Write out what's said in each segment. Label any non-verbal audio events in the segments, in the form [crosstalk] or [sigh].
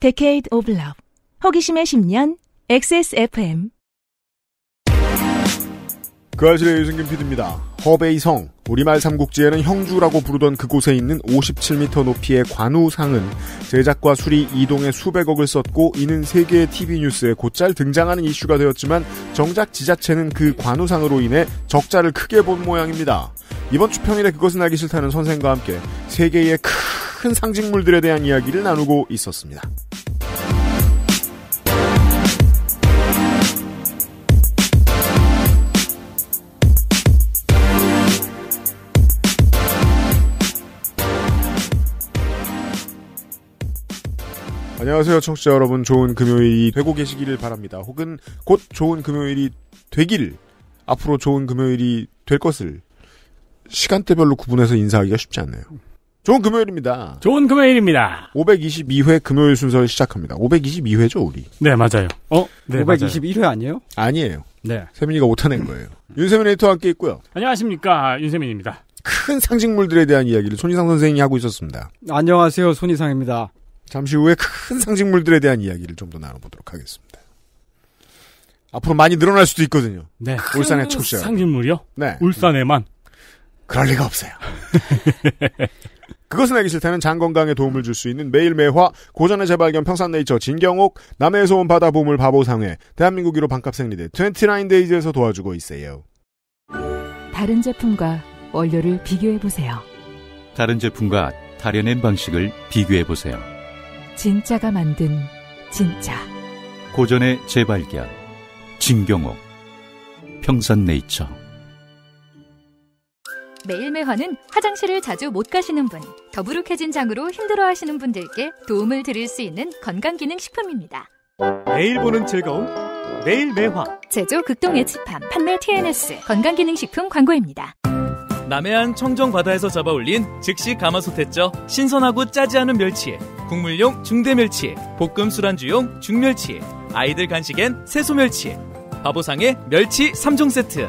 Decade of Love 호기심의 10년 XSFM 그 아실의 유승균 PD입니다. 허베이성 우리말 삼국지에는 형주라고 부르던 그곳에 있는 57m 높이의 관우상은 제작과 수리 이동에 수백억을 썼고 이는 세계의 TV 뉴스에 곧잘 등장하는 이슈가 되었지만 정작 지자체는 그 관우상으로 인해 적자를 크게 본 모양입니다. 이번 주 평일에 그것은 알기 싫다는 선생과 함께 세계의 크큰 상징물들에 대한 이야기를 나누고 있었습니다. 안녕하세요, 청취자 여러분. 좋은 금요일이 되고 계시기를 바랍니다. 혹은 곧 좋은 금요일이 되길 앞으로 좋은 금요일이 될 것을 시간대별로 구분해서 인사하기가 쉽지 않네요. 좋은 금요일입니다. 좋은 금요일입니다. 522회 금요일 순서를 시작합니다. 522회죠, 우리. 네, 맞아요. 어? 네, 521회 아니에요? 아니에요. 네. 세민이가 못하낸 거예요. 윤세민 에디터와 함께 있고요. 안녕하십니까. 윤세민입니다. 큰 상징물들에 대한 이야기를 손희상 선생님이 하고 있었습니다. 안녕하세요. 손희상입니다. 잠시 후에 큰 상징물들에 대한 이야기를 좀 더 나눠보도록 하겠습니다. 앞으로 많이 늘어날 수도 있거든요. 네. 울산의 청취자. 상징물이요? 네. 울산에만. 그럴 리가 없어요. [laughs] 그것은 알기 싫다는 장건강에 도움을 줄 수 있는 매일매화, 고전의 재발견 평산네이처 진경옥, 남해에서 온 바다 보물 바보상회, 대한민국 1로 반값 생리대 29데이즈에서 도와주고 있어요. 다른 제품과 원료를 비교해보세요. 다른 제품과 다려낸 방식을 비교해보세요. 진짜가 만든 진짜. 고전의 재발견, 진경옥, 평산네이처. 매일매화는 화장실을 자주 못 가시는 분, 더부룩해진 장으로 힘들어하시는 분들께 도움을 드릴 수 있는 건강기능식품입니다. 매일 보는 즐거움, 매일매화. 제조 극동의 집함, 판매 TNS, 건강기능식품 광고입니다. 남해안 청정바다에서 잡아올린 즉시 가마솥했죠. 신선하고 짜지 않은 멸치에 국물용 중대멸치에 볶음 술안주용 중멸치에 아이들 간식엔 새소멸치에 바보상의 멸치 3종 세트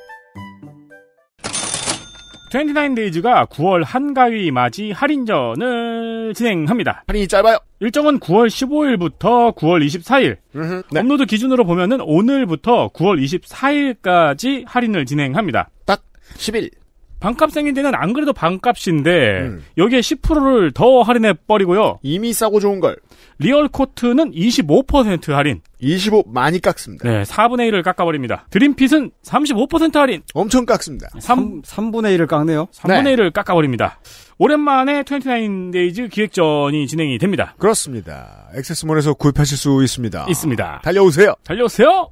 29데이즈가 9월 한가위 맞이 할인전을 진행합니다. 할인이 짧아요. 일정은 9월 15일부터 9월 24일. 네. 업로드 기준으로 보면은 오늘부터 9월 24일까지 할인을 진행합니다. 딱 10일. 반값 생긴데는안 그래도 반값인데 음. 여기에 10%를 더 할인해 버리고요. 이미 싸고 좋은 걸. 리얼 코트는 25% 할인. 25 많이 깎습니다. 네, 4분의 1을 깎아버립니다. 드림핏은 35% 할인. 엄청 깎습니다. 3, 3 3분의 1을 깎네요. 3분의 네. 1을 깎아버립니다. 오랜만에 29데이즈 기획전이 진행이 됩니다. 그렇습니다. 액세스몰에서 구입하실 수 있습니다. 있습니다. 달려오세요. 달려오세요.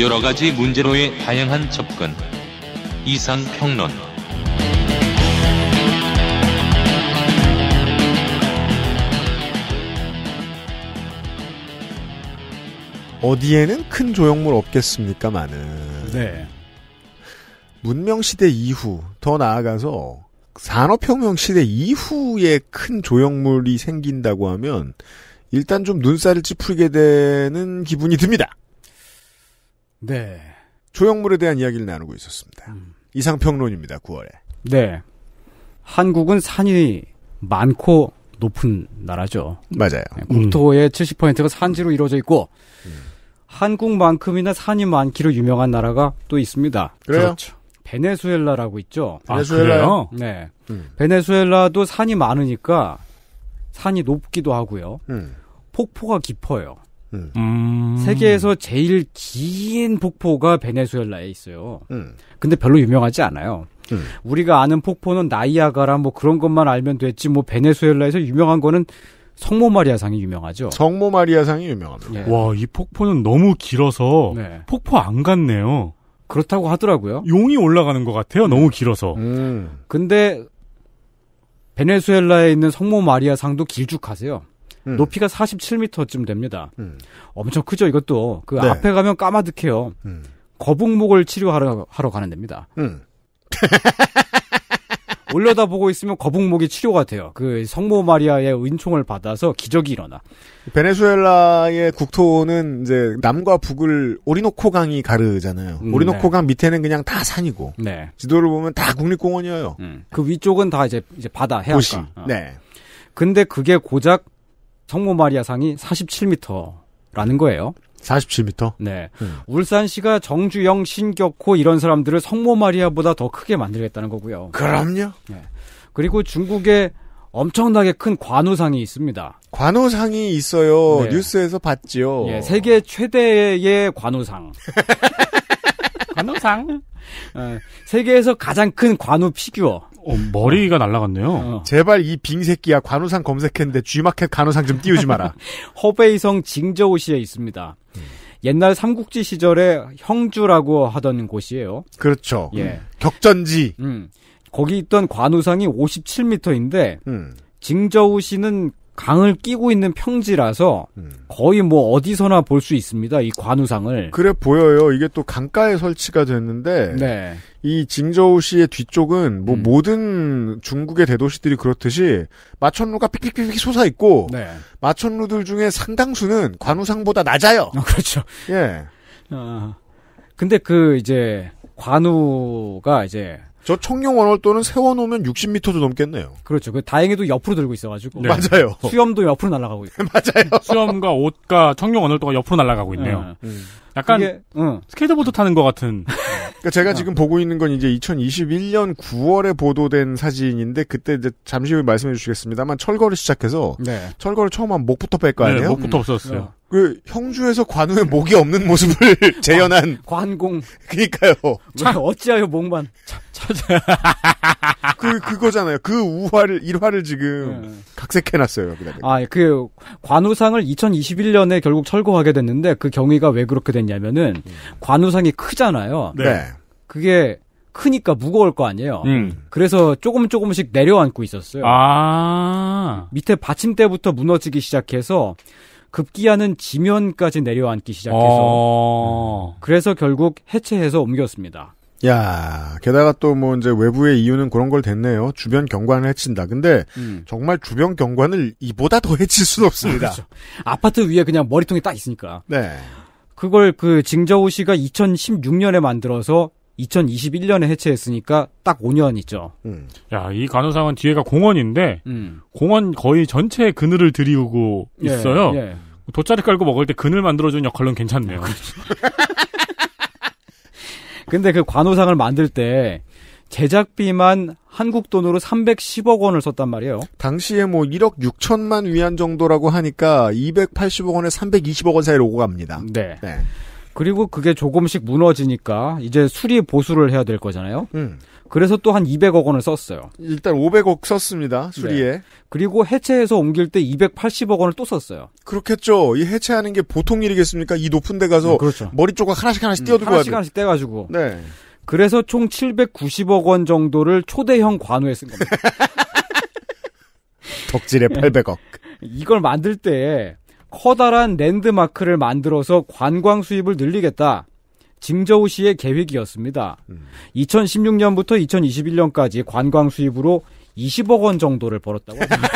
여러 가지 문제로의 다양한 접근. 이상 평론. 어디에는 큰 조형물 없겠습니까만은. 네. 문명 시대 이후 더 나아가서 산업혁명 시대 이후에 큰 조형물이 생긴다고 하면 일단 좀 눈살을 찌푸리게 되는 기분이 듭니다. 네. 조형물에 대한 이야기를 나누고 있었습니다. 음. 이상평론입니다. 9월에. 네. 한국은 산이 많고 높은 나라죠. 맞아요. 네, 국토의 음. 70%가 산지로 이루어져 있고 음. 한국만큼이나 산이 많기로 유명한 나라가 또 있습니다. 그래요? 그렇죠. 베네수엘라라고 있죠. 베네수엘라요? 아, 네. 음. 베네수엘라도 산이 많으니까 산이 높기도 하고요. 음. 폭포가 깊어요. 음. 음. 세계에서 제일 긴 폭포가 베네수엘라에 있어요. 음. 근데 별로 유명하지 않아요. 음. 우리가 아는 폭포는 나이아가라 뭐 그런 것만 알면 됐지 뭐 베네수엘라에서 유명한 거는 성모 마리아상이 유명하죠. 성모 마리아상이 유명합니다. 네. 와, 이 폭포는 너무 길어서 네. 폭포 안 갔네요. 그렇다고 하더라고요. 용이 올라가는 것 같아요. 네. 너무 길어서. 음. 근데 베네수엘라에 있는 성모 마리아상도 길쭉하세요. 음. 높이가 47m쯤 됩니다. 음. 엄청 크죠, 이것도. 그 네. 앞에 가면 까마득해요. 음. 거북목을 치료하러 하러 가는 데입니다. 음. [laughs] 올려다 보고 있으면 거북목이 치료가 돼요. 그 성모 마리아의 은총을 받아서 기적이 일어나. 베네수엘라의 국토는 이제 남과 북을 오리노코강이 가르잖아요. 음, 오리노코강 네. 밑에는 그냥 다 산이고. 네. 지도를 보면 다 국립공원이에요. 음. 그 위쪽은 다 이제 이제 바다 해안가. 도시. 어. 네. 근데 그게 고작 성모 마리아상이 47m라는 거예요. 47m? 네. 음. 울산시가 정주영, 신격호 이런 사람들을 성모 마리아보다 더 크게 만들겠다는 거고요. 그럼요. 네. 그리고 중국에 엄청나게 큰 관우상이 있습니다. 관우상이 있어요. 네. 뉴스에서 봤지요. 네, 세계 최대의 관우상. 관우상? 네, 세계에서 가장 큰 관우 피규어. 어, 머리가 어. 날라갔네요. 어. 제발 이 빙새끼야 관우상 검색했는데 G마켓 관우상 좀 띄우지 마라. [laughs] 허베이성 징저우시에 있습니다. 음. 옛날 삼국지 시절에 형주라고 하던 곳이에요. 그렇죠. 예. 음. 격전지. 음. 거기 있던 관우상이 5 7 m 인데 음. 징저우시는 강을 끼고 있는 평지라서 음. 거의 뭐 어디서나 볼 수 있습니다. 이 관우상을. 그래 보여요. 이게 또 강가에 설치가 됐는데 네. 이 징저우시의 뒤쪽은 뭐 음. 모든 중국의 대도시들이 그렇듯이 마천루가 삑삑삑 솟아 있고 네. 마천루들 중에 상당수는 관우상보다 낮아요. 어, 그렇죠. 예. 어, 근데 그 이제 관우가 이제 저 청룡원월 또는 세워놓으면 60m도 넘겠네요. 그렇죠. 그 다행히도 옆으로 들고 있어가지고. 네. 맞아요. 수염도 옆으로 날아가고 있고. [laughs] 맞아요. 수염과 옷과 청룡원월도가 옆으로 날아가고 있네요. 네. 음. 약간 그게, 응. 어. 스케이트보드 타는 것 같은. [laughs] 그러니까 제가 어. 지금 보고 있는 건 이제 2021년 9월에 보도된 사진인데 그때 이제 잠시 후에 말씀해 주시겠습니다만 철거를 시작해서 네. 철거를 처음 한 목부터 뺄거 네, 아니에요? 목부터 음. 없었어요. 어. 그 형주에서 관우의 목이 없는 모습을 [laughs] 재현한 관공 그니까요. 왜 어찌하여 목만 찾아 그 그거잖아요. 그 우화를 일화를 지금 네. 네. 각색해놨어요. 아그 관우상을 2021년에 결국 철거하게 됐는데 그 경위가 왜 그렇게 됐냐면은 음. 관우상이 크잖아요. 네. 네. 그게 크니까 무거울 거 아니에요. 음. 그래서 조금 조금씩 내려앉고 있었어요. 아 밑에 받침대부터 무너지기 시작해서 급기야는 지면까지 내려앉기 시작해서 아~ 그래서 결국 해체해서 옮겼습니다. 야, 게다가 또 뭐 이제 외부의 이유는 그런 걸 됐네요. 주변 경관을 해친다. 근데 음. 정말 주변 경관을 이보다 더 해칠 수는 없습니다. 그렇죠. 아파트 위에 그냥 머리통이 딱 있으니까. 네. 그걸 그 징저우 씨가 2016년에 만들어서 2021년에 해체했으니까 딱 5년 이죠 음. 야, 이 간호상은 뒤에가 공원인데 음. 공원 거의 전체에 그늘을 들이우고 예, 있어요. 예. 돗자리 깔고 먹을 때 그늘 만들어주는 역할로는 괜찮네요. [laughs] 근데 그 관호상을 만들 때 제작비만 한국 돈으로 310억 원을 썼단 말이에요. 당시에 뭐 1억 6천만 위안 정도라고 하니까 280억 원에 320억 원 사이로 오고 갑니다. 네. 네. 그리고 그게 조금씩 무너지니까 이제 수리 보수를 해야 될 거잖아요. 음. 그래서 또 한 200억 원을 썼어요. 일단 500억 썼습니다. 수리에. 네. 그리고 해체해서 옮길 때 280억 원을 또 썼어요. 그렇겠죠. 이 해체하는 게 보통 일이겠습니까? 이 높은 데 가서 네, 그렇죠. 머리 쪽을 하나씩 하나씩 띄어두고 음, 하나씩 하나씩 떼 가지고. 네. 그래서 총 790억 원 정도를 초대형 관우에 쓴 겁니다. [laughs] 덕질에 800억. 이걸 만들 때 커다란 랜드마크를 만들어서 관광 수입을 늘리겠다. 징저우 시의 계획이었습니다. 음. 2016년부터 2021년까지 관광 수입으로 20억 원 정도를 벌었다고 하더라고.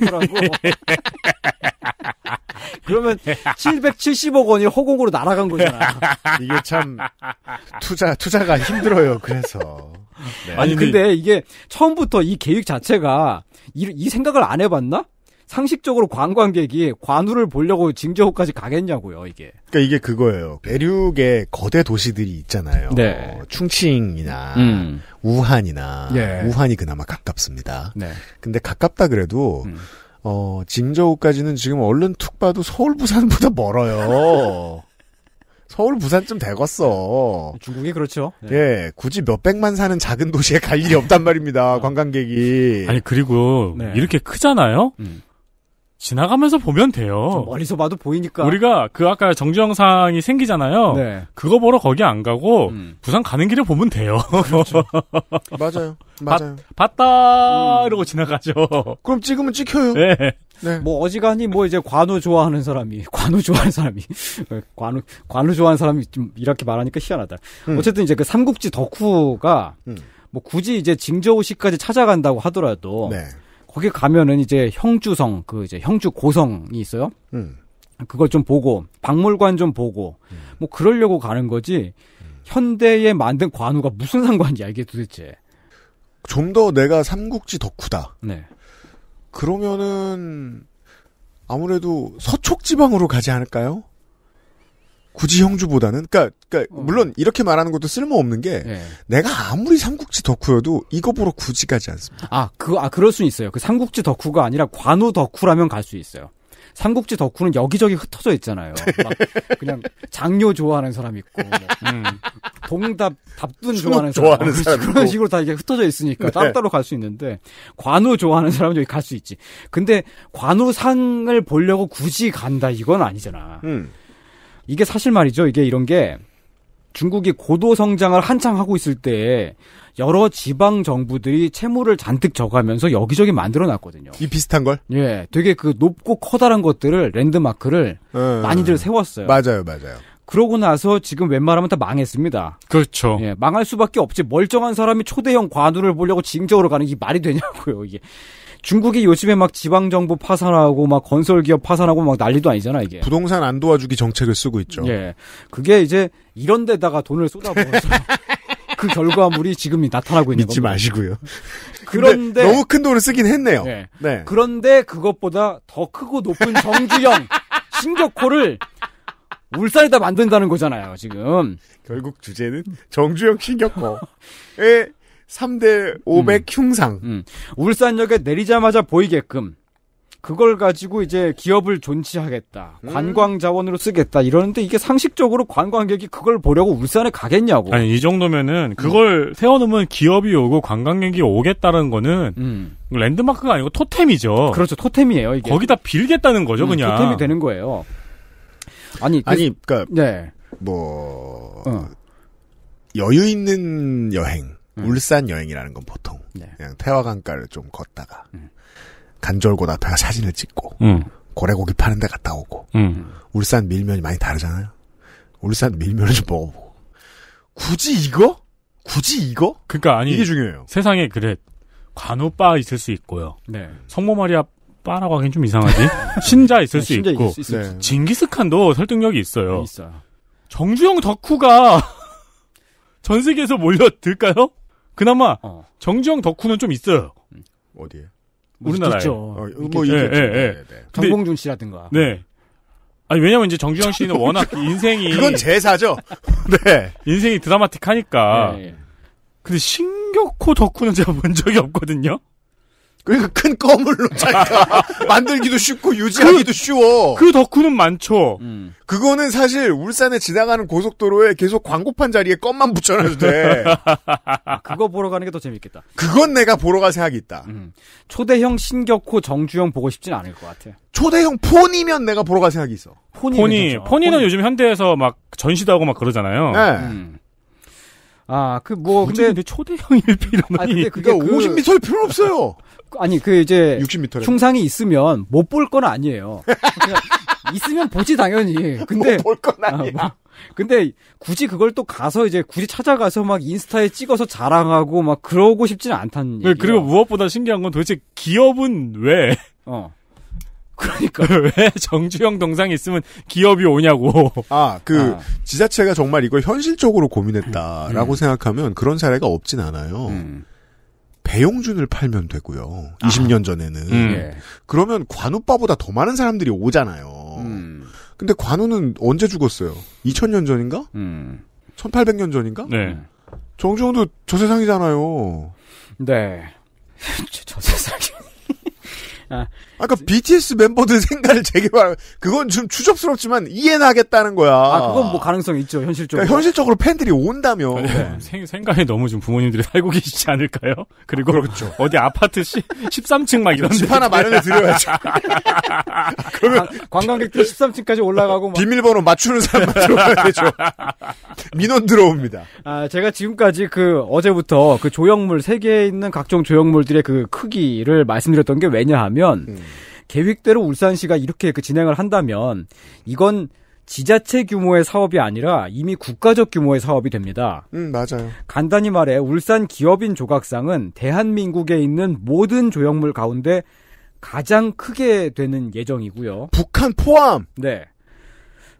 [laughs] 그러면 770억 원이 허공으로 날아간 거잖아. 이게 참 투자 투자가 힘들어요. 그래서 네. 아니 근데 이게 처음부터 이 계획 자체가 이, 이 생각을 안 해봤나? 상식적으로 관광객이 관우를 보려고 징저우까지 가겠냐고요, 이게. 그러니까 이게 그거예요. 대륙의 거대 도시들이 있잖아요. 네. 어, 충칭이나 음. 우한이나 예. 우한이 그나마 가깝습니다. 네. 근데 가깝다 그래도 음. 어, 징저우까지는 지금 얼른 툭 봐도 서울 부산보다 멀어요. [laughs] 서울 부산쯤 되겠어. 중국이 그렇죠. 네. 예, 네. 굳이 몇백만 사는 작은 도시에 갈 일이 없단 말입니다. 어. 관광객이. 아니 그리고 네. 이렇게 크잖아요. 음. 지나가면서 보면 돼요. 멀리서 봐도 보이니까. 우리가 그 아까 정지영상이 생기잖아요. 네. 그거 보러 거기 안 가고 음. 부산 가는 길에 보면 돼요. 그렇죠. 맞아요. [laughs] 맞아요. 봤, 다 음. 이러고 지나가죠. 그럼 찍으면 찍혀요. 네. 네. 뭐 어지간히 뭐 이제 관우 좋아하는 사람이 관우 좋아하는 사람이 관우 관우 좋아하는 사람이 좀 이렇게 말하니까 희한하다. 음. 어쨌든 이제 그 삼국지 덕후가 음. 뭐 굳이 이제 징저우시까지 찾아간다고 하더라도 네. 거기 가면은 이제 형주성 그 이제 형주 고성이 있어요. 음. 그걸 좀 보고 박물관 좀 보고 음. 뭐 그러려고 가는 거지 음. 현대에 만든 관우가 무슨 상관이야 이게 도대체. 좀 더 내가 삼국지 덕후다. 네. 그러면은 아무래도 서촉 지방으로 가지 않을까요? 굳이 형주보다는 그러니까, 그러니까 어. 물론 이렇게 말하는 것도 쓸모없는 게 네. 내가 아무리 삼국지 덕후여도 이거 보러 굳이 가지 않습니다. 아, 그 아 그럴 수 있어요. 그 삼국지 덕후가 아니라 관우 덕후라면 갈 수 있어요. 삼국지 덕후는 여기저기 흩어져 있잖아요. [laughs] 네. 그냥 장료 좋아하는 사람 있고, 뭐 음, 동답, 답둔 좋아하는 사람, 좋아하는 사람 그런 식으로 다 이게 흩어져 있으니까 네. 따로따로 갈 수 있는데 관우 좋아하는 사람은 여기 갈 수 있지. 근데 관우상을 보려고 굳이 간다 이건 아니잖아. 음. 이게 사실 말이죠. 이게 이런 게 중국이 고도 성장을 한창 하고 있을 때에 여러 지방 정부들이 채무를 잔뜩 져가면서 여기저기 만들어 놨거든요. 이 비슷한 걸? 예. 되게 그 높고 커다란 것들을 랜드마크를 음, 많이들 세웠어요. 맞아요, 맞아요. 그러고 나서 지금 웬만하면 다 망했습니다. 그렇죠. 예, 망할 수밖에 없지. 멀쩡한 사람이 초대형 관우를 보려고 징적으로 가는 게 말이 되냐고요, 이게. 중국이 요즘에 막 지방 정부 파산하고 막 건설 기업 파산하고 막 난리도 아니잖아 이게. 부동산 안 도와주기 정책을 쓰고 있죠. 예, 그게 이제 이런 데다가 돈을 쏟아부어서 [laughs] 그 결과물이 지금 나타나고 있는 믿지 겁니다. 마시고요. [laughs] 그런데 너무 큰 돈을 쓰긴 했네요. 네. 네. 그런데 그것보다 더 크고 높은 정주영 [laughs] 신격호를 울산에다 만든다는 거잖아요, 지금. 결국 주제는 정주영 신격호의 3대 500 음. 흉상. 음. 울산역에 내리자마자 보이게끔 그걸 가지고 이제 기업을 존치하겠다. 음. 관광 자원으로 쓰겠다. 이러는데 이게 상식적으로 관광객이 그걸 보려고 울산에 가겠냐고. 아니, 이 정도면은 그걸 음. 세워놓으면 기업이 오고 관광객이 오겠다는 거는 음. 랜드마크가 아니고 토템이죠. 그렇죠. 토템이에요. 이게. 거기다 빌겠다는 거죠, 음, 그냥. 토템이 되는 거예요. 아니, 그, 아니, 그니까. 네. 뭐, 어. 여유 있는 여행. 음. 울산 여행이라는 건 보통 네. 그냥 태화강가를 좀 걷다가 음. 간절곶 앞에 사진을 찍고 음. 고래고기 파는 데 갔다 오고 음. 울산 밀면이 많이 다르잖아요. 울산 밀면을 좀 먹어보고 굳이 이거? 굳이 이거? 그러니까 아니 이게 중요해요. 세상에 그래 관우빠 있을 수 있고요. 네. 성모 마리아 빠라고 하긴 좀 이상하지. [laughs] 신자 있을 네, 수 신자 있고 있을 수 네. 징기스칸도 설득력이 있어요. 있어요. 정주영 덕후가 [laughs] 전 세계에서 몰려들까요? 그나마 어. 정지영 덕후는 좀 있어요. 음. 어디에? 우리나라에. 죠 어, 어, 뭐 예, 예, 예. 네, 네, 네. 정봉준 씨라든가. 네. 아니 왜냐면 이제 정지영 씨는 워낙 인생이 그건 제사죠. [laughs] 네. 인생이 드라마틱하니까. 예, 예. 근데 신격호 덕후는 제가 본 적이 없거든요. 그러니까 큰 거물로 자기가 [laughs] 만들기도 쉽고 유지하기도 그, 쉬워. 그 덕후는 많죠. 음. 그거는 사실 울산에 지나가는 고속도로에 계속 광고판 자리에 껌만 붙여놔도 돼. [laughs] 아, 그거 보러 가는 게 더 재밌겠다. 그건 내가 보러 갈 생각이 있다. 음. 초대형 신격호 정주영 보고 싶진 않을 것 같아. 초대형 폰이면 내가 보러 갈 생각이 있어. 폰이 폰이 는 요즘 현대에서 막 전시도 하고 막 그러잖아요. 네. 음. 아, 그, 뭐, 근데. 근 초대형 1피라니. 음. 아, 근데 그게. 그러니까 그... 50m일 필요 없어요! 그 아니, 그, 이제. 60m. 흉상이 있으면 못 볼 건 아니에요. 그러니까 있으면 보지, 당연히. 근데. 못 볼 건 아, 아니야. 아, 뭐, 근데, 굳이 그걸 또 가서 이제, 굳이 찾아가서 막 인스타에 찍어서 자랑하고 막 그러고 싶지는 않다는 얘기. 네, 그리고 무엇보다 신기한 건 도대체 기업은 왜. 어. 그러니까 [laughs] 왜 정주영 동상이 있으면 기업이 오냐고. 아그 아. 지자체가 정말 이걸 현실적으로 고민했다라고 음. 생각하면 그런 사례가 없진 않아요. 음. 배용준을 팔면 되고요. 아. 20년 전에는 음. 예. 그러면 관우빠보다 더 많은 사람들이 오잖아요. 음. 근데 관우는 언제 죽었어요? 2000년 전인가? 1800년 음. 전인가? 네. 정주영도 저 세상이잖아요. 네. [laughs] 저 세상이. [laughs] 아, 아까 BTS 멤버들 [laughs] 생가를 재개발 그건 좀 추접스럽지만 이해는 하겠다는 거야. 아 그건 뭐 가능성 이 있죠 현실적으로. 그러니까 현실적으로 팬들이 온다며. 네. 네. 생, 생가에 너무 좀 부모님들이 [laughs] 살고 계시지 않을까요? 그리고 아, 그렇죠. 어디 아파트 시, 13층 막 이런 집 하나 마련해 드려야죠. [laughs] 그러면 관광객들 13층까지 올라가고 비밀번호 맞추는 사람 들어가야 되죠. 민원 들어옵니다. 아 제가 지금까지 그 어제부터 그 조형물 세계에 있는 각종 조형물들의 그 크기를 말씀드렸던 게 왜냐하면 음. 계획대로 울산시가 이렇게 그 진행을 한다면 이건 지자체 규모의 사업이 아니라 이미 국가적 규모의 사업이 됩니다. 음, 맞아요. 간단히 말해 울산 기업인 조각상은 대한민국에 있는 모든 조형물 가운데 가장 크게 되는 예정이고요. 북한 포함. 네.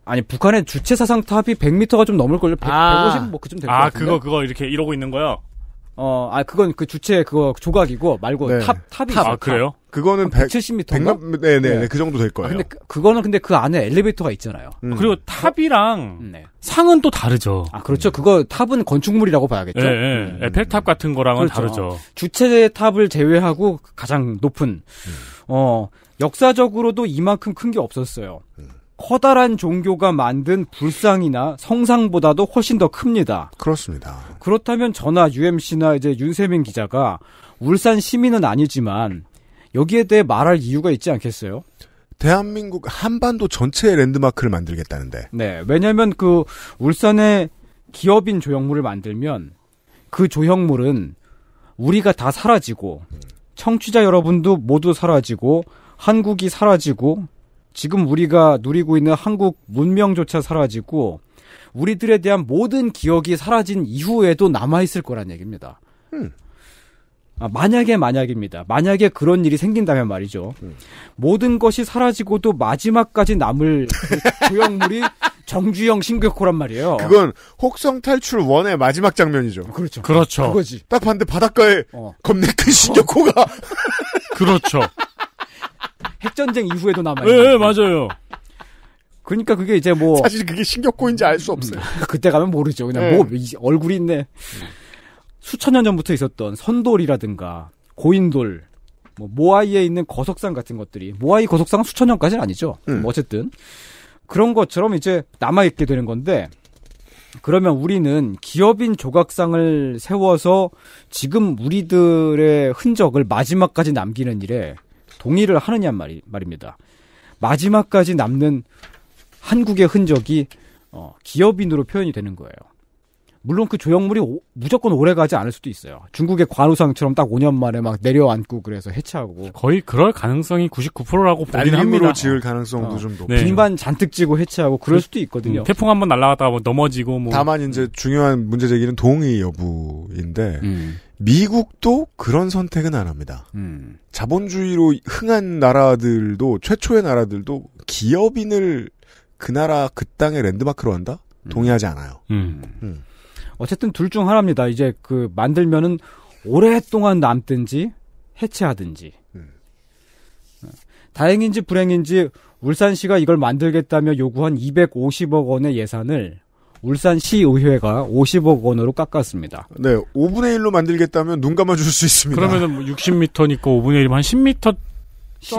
아니 북한의 주체 사상 탑이 100m가 좀 넘을 걸요. 1 5 아. 0뭐 그쯤 될것 아, 같은데. 아, 그거 그거 이렇게 이러고 있는 거요. 어, 아 그건 그 주체 그거 조각이고 말고 네. 탑 탑이 탑. 아, 그래요? 그거는 100, 170m. 네네, 네. 네, 그 정도 될 거예요. 아, 근데 그, 거는 근데 그 안에 엘리베이터가 있잖아요. 음. 그리고 어? 탑이랑 네. 상은 또 다르죠. 아, 그렇죠. 음. 그거 탑은 건축물이라고 봐야겠죠. 예, 예. 음. 에펠탑 같은 거랑은 그렇죠. 다르죠. 주체 탑을 제외하고 가장 높은, 음. 어, 역사적으로도 이만큼 큰 게 없었어요. 음. 커다란 종교가 만든 불상이나 성상보다도 훨씬 더 큽니다. 그렇습니다. 그렇다면 저나 UMC나 이제 윤세민 기자가 울산 시민은 아니지만 여기에 대해 말할 이유가 있지 않겠어요? 대한민국 한반도 전체의 랜드마크를 만들겠다는데. 네, 왜냐하면 그울산의 기업인 조형물을 만들면 그 조형물은 우리가 다 사라지고 청취자 여러분도 모두 사라지고 한국이 사라지고 지금 우리가 누리고 있는 한국 문명조차 사라지고 우리들에 대한 모든 기억이 사라진 이후에도 남아 있을 거란 얘기입니다. 음. 아, 만약에 만약입니다. 만약에 그런 일이 생긴다면 말이죠. 음. 모든 것이 사라지고도 마지막까지 남을 구형물이 정주영 신격호란 말이에요. 그건 혹성 탈출 원의 마지막 장면이죠. 그렇죠. 그렇죠. 그거지. 딱 봤는데 바닷가에 어. 겁내 큰신격호가 어. [laughs] 그렇죠. 핵전쟁 이후에도 남아 예, 예, 있는. 네, 맞아요. 그러니까 그게 이제 뭐 사실 그게 신격호인지알 수 없어요. 음, 그때 가면 모르죠. 그냥 네. 뭐 얼굴이 있네. 수천 년 전부터 있었던 선돌이라든가 고인돌, 뭐 모아이에 있는 거석상 같은 것들이 모아이 거석상은 수천 년까지는 아니죠. 음. 뭐 어쨌든 그런 것처럼 이제 남아 있게 되는 건데 그러면 우리는 기업인 조각상을 세워서 지금 우리들의 흔적을 마지막까지 남기는 일에 동의를 하느냐 말이, 말입니다. 마지막까지 남는 한국의 흔적이 어, 기업인으로 표현이 되는 거예요. 물론 그 조형물이 오, 무조건 오래 가지 않을 수도 있어요. 중국의 관우상처럼 딱 5년 만에 막 내려앉고 그래서 해체하고 거의 그럴 가능성이 99%라고 보긴 합니다. 지을 가능성도 어. 좀 높고 네. 빈만 잔뜩 지고 해체하고 그럴 그, 수도 있거든요. 음, 태풍 한번 날아갔다가 뭐 넘어지고 뭐. 다만 이제 음. 중요한 문제 제기는 동의 여부인데 음. 미국도 그런 선택은 안 합니다. 음. 자본주의로 흥한 나라들도 최초의 나라들도 기업인을 그 나라 그 땅의 랜드마크로 한다? 음. 동의하지 않아요. 음. 어쨌든 둘 중 하나입니다. 이제 그 만들면은 오랫동안 남든지 해체하든지. 음. 어, 다행인지 불행인지 울산시가 이걸 만들겠다며 요구한 250억 원의 예산을 울산시의회가 50억 원으로 깎았습니다. 네, 5분의 1로 만들겠다면 눈 감아줄 수 있습니다. 그러면 60m니까 뭐 5분의 1이면 한 10m,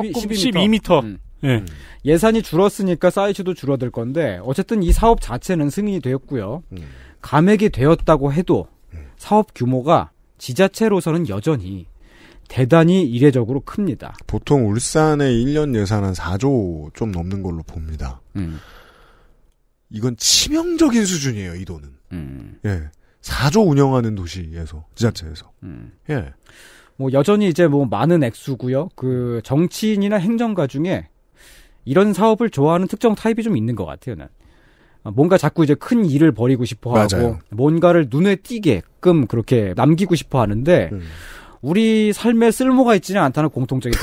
1 12m. 12m. 음. 예. 음. 예산이 줄었으니까 사이즈도 줄어들 건데 어쨌든 이 사업 자체는 승인이 되었고요. 음. 감액이 되었다고 해도 사업 규모가 지자체로서는 여전히 대단히 이례적으로 큽니다. 보통 울산의 1년 예산 은 4조 좀 넘는 걸로 봅니다. 음. 이건 치명적인 수준이에요, 이 돈은. 음. 예. 4조 운영하는 도시에서, 지자체에서. 음. 예. 뭐 여전히 이제 뭐 많은 액수고요. 그 정치인이나 행정가 중에 이런 사업을 좋아하는 특정 타입이 좀 있는 것 같아요. 난 어, 뭔가 자꾸 이제 큰 일을 벌이고 싶어하고 맞아요. 뭔가를 눈에 띄게끔 그렇게 남기고 싶어하는데 음. 우리 삶에 쓸모가 있지는 않다는 공통적인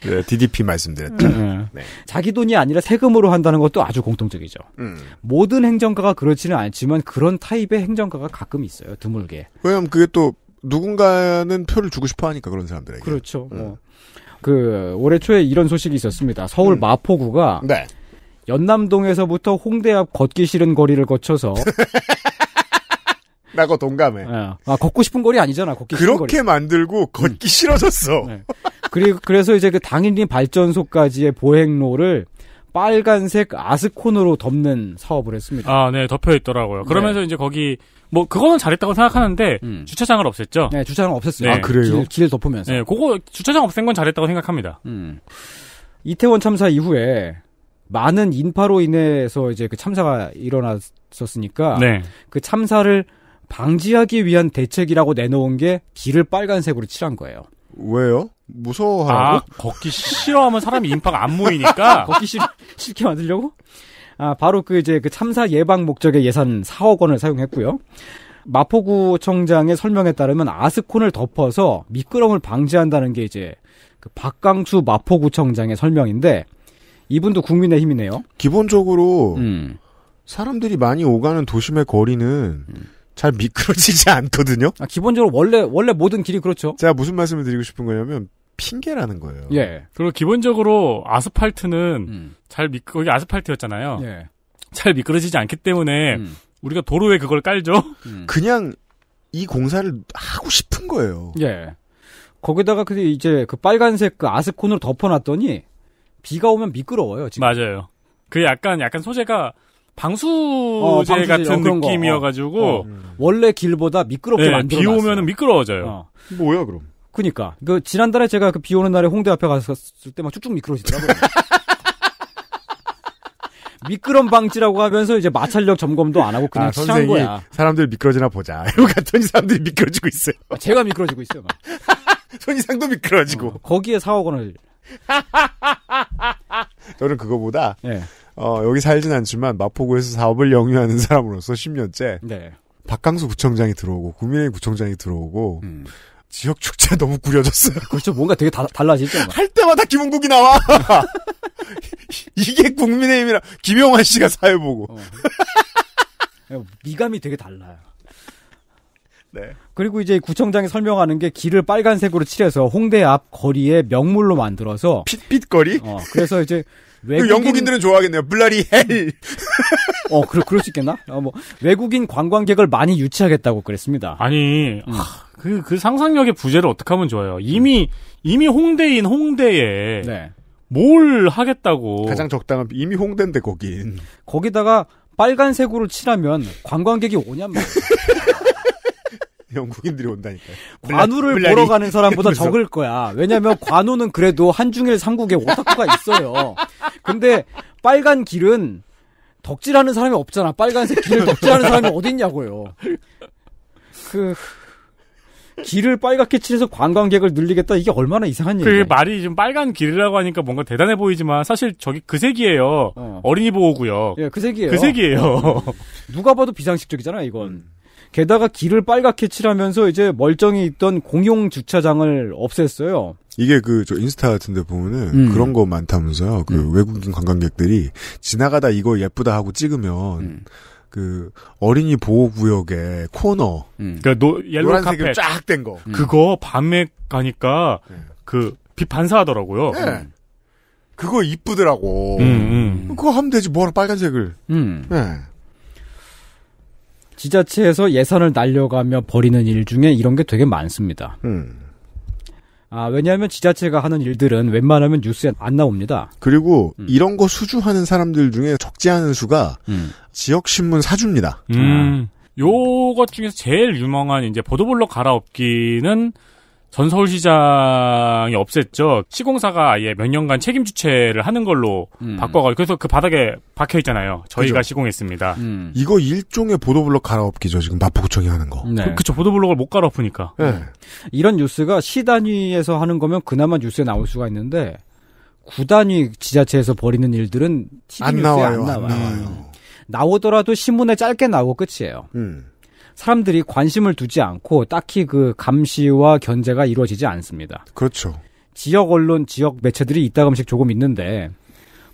그 DDP 말씀드렸죠. 음. 네. 자기 돈이 아니라 세금으로 한다는 것도 아주 공통적이죠. 음. 모든 행정가가 그렇지는 않지만 그런 타입의 행정가가 가끔 있어요. 드물게. 왜냐면 그게 또 누군가는 표를 주고 싶어 하니까 그런 사람들에게. 그렇죠. 음. 뭐. 그 올해 초에 이런 소식이 있었습니다. 서울 음. 마포구가 네. 연남동에서부터 홍대 앞 걷기 싫은 거리를 거쳐서 [laughs] 나고 동감해. 네. 아 걷고 싶은 거리 아니잖아. 걷기 싫은 거리. 그렇게 만들고 걷기 음. 싫어졌어. 네. 그리고 그래서 이제 그 당일리 발전소까지의 보행로를 빨간색 아스콘으로 덮는 사업을 했습니다. 아, 네, 덮여 있더라고요. 그러면서 네. 이제 거기 뭐 그거는 잘했다고 생각하는데 음. 주차장을 없앴죠. 네, 주차장 없앴어요. 네. 아 그래요? 길, 을 덮으면서. 네, 그거 주차장 없앤 건 잘했다고 생각합니다. 음. 이태원 참사 이후에 많은 인파로 인해서 이제 그 참사가 일어났었으니까 네. 그 참사를 방지하기 위한 대책이라고 내놓은 게 길을 빨간색으로 칠한 거예요. 왜요? 무서워하고 아, 걷기 싫어하면 사람이 인파가 안 모이니까 [laughs] 걷기 싫, 싫게 만들려고? 아, 바로 그 이제 그 참사 예방 목적의 예산 4억 원을 사용했고요. 마포구청장의 설명에 따르면 아스콘을 덮어서 미끄럼을 방지한다는 게 이제 그 박강수 마포구청장의 설명인데 이분도 국민의힘이네요. 기본적으로 음. 사람들이 많이 오가는 도심의 거리는 음. 잘 미끄러지지 않거든요. 아, 기본적으로 원래 원래 모든 길이 그렇죠. 제가 무슨 말씀을 드리고 싶은 거냐면 핑계라는 거예요. 예. 그리고 기본적으로 아스팔트는 음. 잘 미, 끄 거기 아스팔트였잖아요. 예. 잘 미끄러지지 않기 때문에 음. 우리가 도로에 그걸 깔죠. 음. [laughs] 그냥 이 공사를 하고 싶은 거예요. 예. 거기다가 그데 이제 그 빨간색 그 아스콘으로 덮어놨더니 비가 오면 미끄러워요. 지금. 맞아요. 그 약간 약간 소재가 방수제, 어, 같은 어, 느낌이어가지고 어. 원래 길보다 미끄럽게 네, 예, 만들어. 비오면 미끄러워져요. 어. 뭐야 그럼? 그니까 그 지난달에 제가 그 비 오는 날에 홍대 앞에 갔을때 막 쭉쭉 미끄러지더라고요. [laughs] 미끄럼 방지라고 하면서 이제 마찰력 점검도 안 하고 그냥 아, 선생 거야. 사람들 미끄러지나 보자. [laughs] 이러고 갔더니 사람들이 미끄러지고 있어요. 아, 제가 미끄러지고 있어요. 막. [laughs] 손이상도 미끄러지고. 어, 거기에 4억 원을. 저는 그거보다 네. 어, 여기 살진 않지만 마포구에서 사업을 영위하는 사람으로서 10년째 네. 박강수 구청장이 들어오고 국민의 구청장이 들어오고 음. 지역 축제 [laughs] 너무 구려졌어요. 그렇죠. 뭔가 되게 다, 달라지죠. 할 때마다 김웅국이 나와. [laughs] 이게 국민의힘이라 김영환 씨가 사회 보고. 어. 미감이 되게 달라요. 네. 그리고 이제 구청장이 설명하는 게 길을 빨간색으로 칠해서 홍대 앞 거리에 명물로 만들어서 핏빛 거리. 어, 그래서 이제 외국인... [laughs] 영국인들은 좋아하겠네요. 블라리 헬. 어, 그럴 그럴 수 있겠나? 어, 뭐 외국인 관광객을 많이 유치하겠다고 그랬습니다. 아니, 음. 하... 그, 그 상상력의 부재를 어떻게 하면 좋아요. 이미, 음. 이미 홍대인 홍대에. 네. 뭘 하겠다고. 가장 적당한, 이미 홍대인데, 거긴. 음. 거기다가 빨간색으로 칠하면 관광객이 오냔 말이야. [laughs] 영국인들이 온다니까요. 관우를 보러 가는 사람보다 적을 거야. 왜냐면 관우는 그래도 한중일 삼국에 오타쿠가 있어요. 근데 빨간 길은 덕질하는 사람이 없잖아. 빨간색 길을 덕질하는 사람이 어딨냐고요. 그 길을 빨갛게 칠해서 관광객을 늘리겠다 이게 얼마나 이상한 그 얘기예요그 말이 좀 빨간 길이라고 하니까 뭔가 대단해 보이지만 사실 저기 그 색이에요. 어. 린이 보호구요. 예, 그 색이에요. 그 색이에요. 음. 누가 봐도 비상식적이잖아 이건. 게다가 길을 빨갛게 칠하면서 이제 멀쩡히 있던 공용 주차장을 없앴어요. 이게 그 저 인스타 같은데 보면은 음. 그런 거 많다면서요. 그 음. 외국인 관광객들이 지나가다 이거 예쁘다 하고 찍으면. 음. 그 어린이 보호 구역의 코너. 음. 그러니까 노 옐로 카펫 쫙된 거. 음. 그거 밤에 가니까 네. 그빛 반사하더라고요. 네. 음. 그거 이쁘더라고. 음, 음, 음. 그거 하면 되지 뭐하러 빨간색을. 네. 지자체에서 예산을 날려가며 버리는 일 중에 이런 게 되게 많습니다. 음. 아, 왜냐하면 지자체가 하는 일들은 웬만하면 뉴스에 안 나옵니다. 그리고 음. 이런 거 수주하는 사람들 중에 적지 않은 수가 음. 지역신문 사줍니다. 음. 음. 요것 중에서 제일 유명한 이제 보도블록 갈아엎기는 전 서울시장이 없앴죠. 시공사가 아예 몇 년간 책임 주체를 하는 걸로 음. 바꿔가지고 그래서 그 바닥에 박혀 있잖아요. 저희가 그죠. 시공했습니다. 음. 이거 일종의 보도블록 갈아엎기죠. 지금 마포구청이 하는 거. 그, 네. 그쵸. 보도블록을 못 갈아엎으니까. 네. 이런 뉴스가 시 단위에서 하는 거면 그나마 뉴스에 나올 수가 있는데 구 단위 지자체에서 벌이는 일들은 TV 안 뉴스에 나와요. 안 나와요. 안 나와요. 나오더라도 신문에 짧게 나오고 끝이에요. 음. 사람들이 관심을 두지 않고 딱히 그 감시와 견제가 이루어지지 않습니다. 그렇죠. 지역 언론, 지역 매체들이 이따금씩 조금 있는데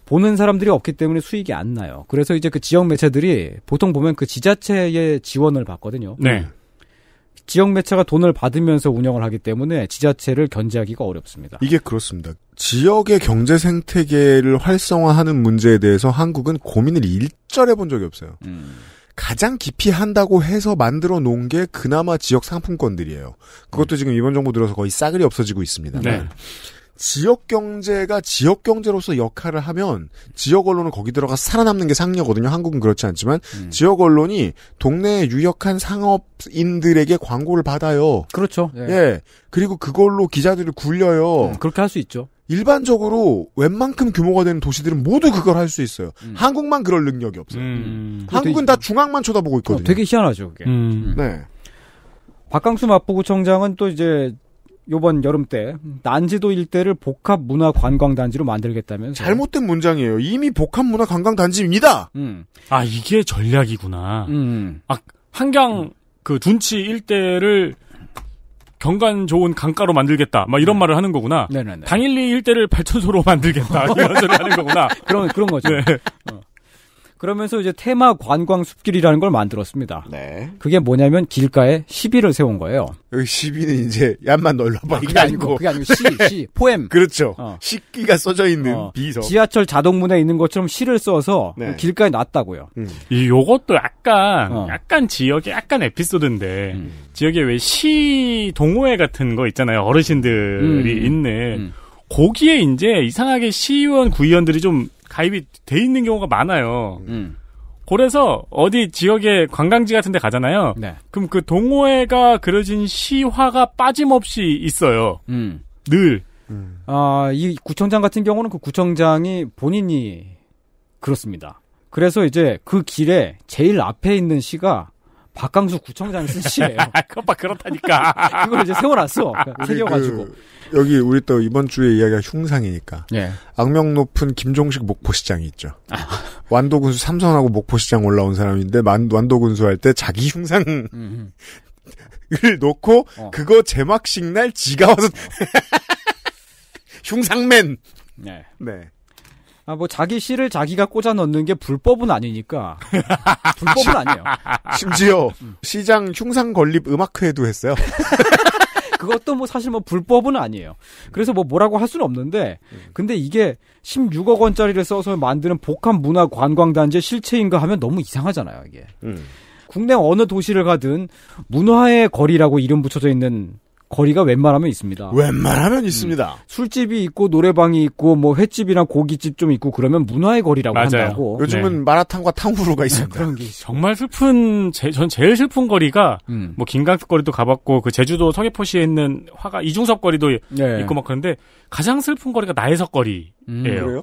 보는 사람들이 없기 때문에 수익이 안 나요. 그래서 이제 그 지역 매체들이 보통 보면 그 지자체의 지원을 받거든요. 네. 지역 매체가 돈을 받으면서 운영을 하기 때문에 지자체를 견제하기가 어렵습니다. 이게 그렇습니다. 지역의 경제 생태계를 활성화하는 문제에 대해서 한국은 고민을 일절 해본 적이 없어요. 음. 가장 깊이 한다고 해서 만들어 놓은 게 그나마 지역 상품권들이에요. 그것도 음. 지금 이번 정부 들어서 거의 싸그리 없어지고 있습니다. 네. 지역 경제가 지역 경제로서 역할을 하면 지역 언론은 거기 들어가 살아남는 게 상여거든요. 한국은 그렇지 않지만 음. 지역 언론이 동네의 유력한 상업인들에게 광고를 받아요. 그렇죠. 예. 예. 그리고 그걸로 기자들을 굴려요. 음, 그렇게 할 수 있죠. 일반적으로 웬만큼 규모가 되는 도시들은 모두 그걸 할 수 있어요. 음. 한국만 그럴 능력이 없어요. 음. 음. 한국은 다 중앙만 쳐다보고 어, 있거든요. 되게 희한하죠, 그게. 음. 네. 박강수 마포구청장은 또 이제 요번 여름 때 난지도 일대를 복합 문화 관광 단지로 만들겠다면서 잘못된 문장이에요. 이미 복합 문화 관광 단지입니다. 음. 아 이게 전략이구나. 음. 아 한강 그 둔치 일대를 경관 좋은 강가로 만들겠다. 막 이런 네. 말을 하는 거구나. 네네네. 네, 네. 당일리 일대를 발전소로 [laughs] 만들겠다. 이런 소리 하는 거구나. 그런 그런 거죠. 네. 어. 그러면서 이제 테마 관광 숲길이라는 걸 만들었습니다. 네. 그게 뭐냐면 길가에 시비를 세운 거예요. 여기 그 시비는 이제 얀만 놀러봐 아, 이게 아니고, 아니고 그게 아니고 시, 네. 시, [laughs] 포엠. 그렇죠. 어. 시기가 써져 있는 어. 비서. 지하철 자동문에 있는 것처럼 시를 써서 네. 그 길가에 놨다고요. 음. 이 요것도 약간 어. 약간 지역의 약간 에피소드인데 음. 지역에 왜 시 동호회 같은 거 있잖아요. 어르신들이 음. 있는 음. 거기에 이제 이상하게 시의원, 구의원들이 좀 가입이 돼 있는 경우가 많아요. 음. 그래서 어디 지역에 관광지 같은 데 가잖아요. 네. 그럼 그 동호회가 그려진 시화가 빠짐없이 있어요. 음. 늘. 음. 아, 이 구청장 같은 경우는 그 구청장이 본인이 그렇습니다. 그래서 이제 그 길에 제일 앞에 있는 시가 박강수 구청장 쓰시예요 그빠 그렇다니까. [laughs] 그걸 이제 세워놨어. 새겨가지고. 그, 여기 우리 또 이번 주에 이야기가 흉상이니까. 예. 악명 높은 김종식 목포시장이 있죠. 아. 완도군수 삼선하고 목포시장 올라온 사람인데 만, 완도군수 할 때 자기 흉상 음. 을 놓고 어. 그거 제막식 날 지가 와서 어. [laughs] 흉상맨. 네. 네. 아, 뭐 자기 씨를 자기가 꽂아 넣는 게 불법은 아니니까. [laughs] 불법은 아니에요. 심지어 음. 시장 흉상 건립 음악회도 했어요. [laughs] 그것도 뭐 사실 뭐 불법은 아니에요. 그래서 뭐 뭐라고 할 수는 없는데, 근데 이게 16억 원짜리를 써서 만드는 복합 문화 관광단지 의 실체인가 하면 너무 이상하잖아요, 이게. 음. 국내 어느 도시를 가든 문화의 거리라고 이름 붙여져 있는 거리가 웬만하면 있습니다. 웬만하면 있습니다. 음. 술집이 있고 노래방이 있고 뭐 횟집이나 고깃집 좀 있고 그러면 문화의 거리라고 맞아요. 한다고. 요즘은 네. 마라탕과 탕후루가 있습니다. 네, 그런 게 정말 슬픈 제, 전 제일 슬픈 거리가 음. 뭐 김강석 거리도 가봤고 그 제주도 성귀포시에 있는 화가 이중섭 거리도 네. 있고 막 그런데 가장 슬픈 거리가 나혜석 음. 거리예요. 음.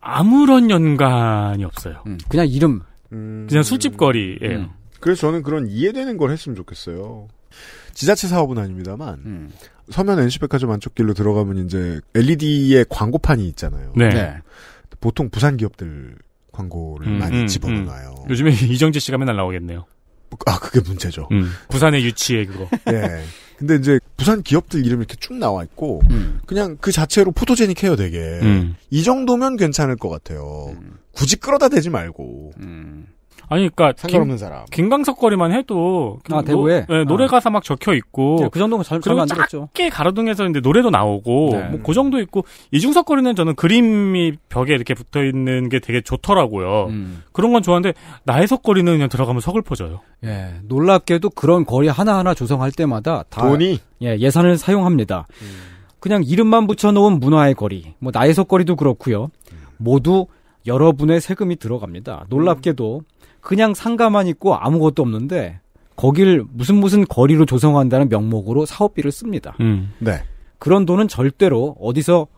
아무런 연관이 없어요. 음. 그냥 이름. 음. 그냥 술집 거리예요. 그래서 저는 그런 이해되는 걸 했으면 좋겠어요. 지자체 사업은 아닙니다만 음. 서면 NC백화점 안쪽길로 들어가면 이제 LED의 광고판이 있잖아요. 네. 네. 보통 부산 기업들 광고를 음, 많이 음, 집어넣어요. 음. 요즘에 [laughs] 이정재 씨가 맨날 나오겠네요. 아 그게 문제죠. 음. 부산의 유치해 그거. [laughs] 네. 근데 이제 부산 기업들 이름 이렇게 쭉 나와 있고 음. 그냥 그 자체로 포토제닉해요 되게. 이 정도면 괜찮을 것 같아요. 굳이 끌어다 대지 말고. 아니, 그니까. 러 상관없는 사람. 김광석 거리만 해도. 아, 노, 대구에? 네, 아. 노래 가사 막 적혀 있고. 네, 그 정도면 잘, 잘 만들었죠. 작 가로등에서 이제 노래도 나오고. 네. 뭐, 그 정도 있고. 이중석 거리는 저는 그림이 벽에 이렇게 붙어 있는 게 되게 좋더라고요. 음. 그런 건 좋아하는데, 나혜석 거리는 그냥 들어가면 서글퍼져요. 예. 놀랍게도 그런 거리 하나하나 조성할 때마다 다. 돈이? 예, 예산을 사용합니다. 음. 그냥 이름만 붙여놓은 문화의 거리. 뭐, 나혜석 거리도 그렇고요 모두 여러분의 세금이 들어갑니다. 놀랍게도. 음. 그냥 상가만 있고 아무것도 없는데 거길 무슨 무슨 거리로 조성한다는 명목으로 사업비를 씁니다. 음. 네. 그런 돈은 절대로 어디서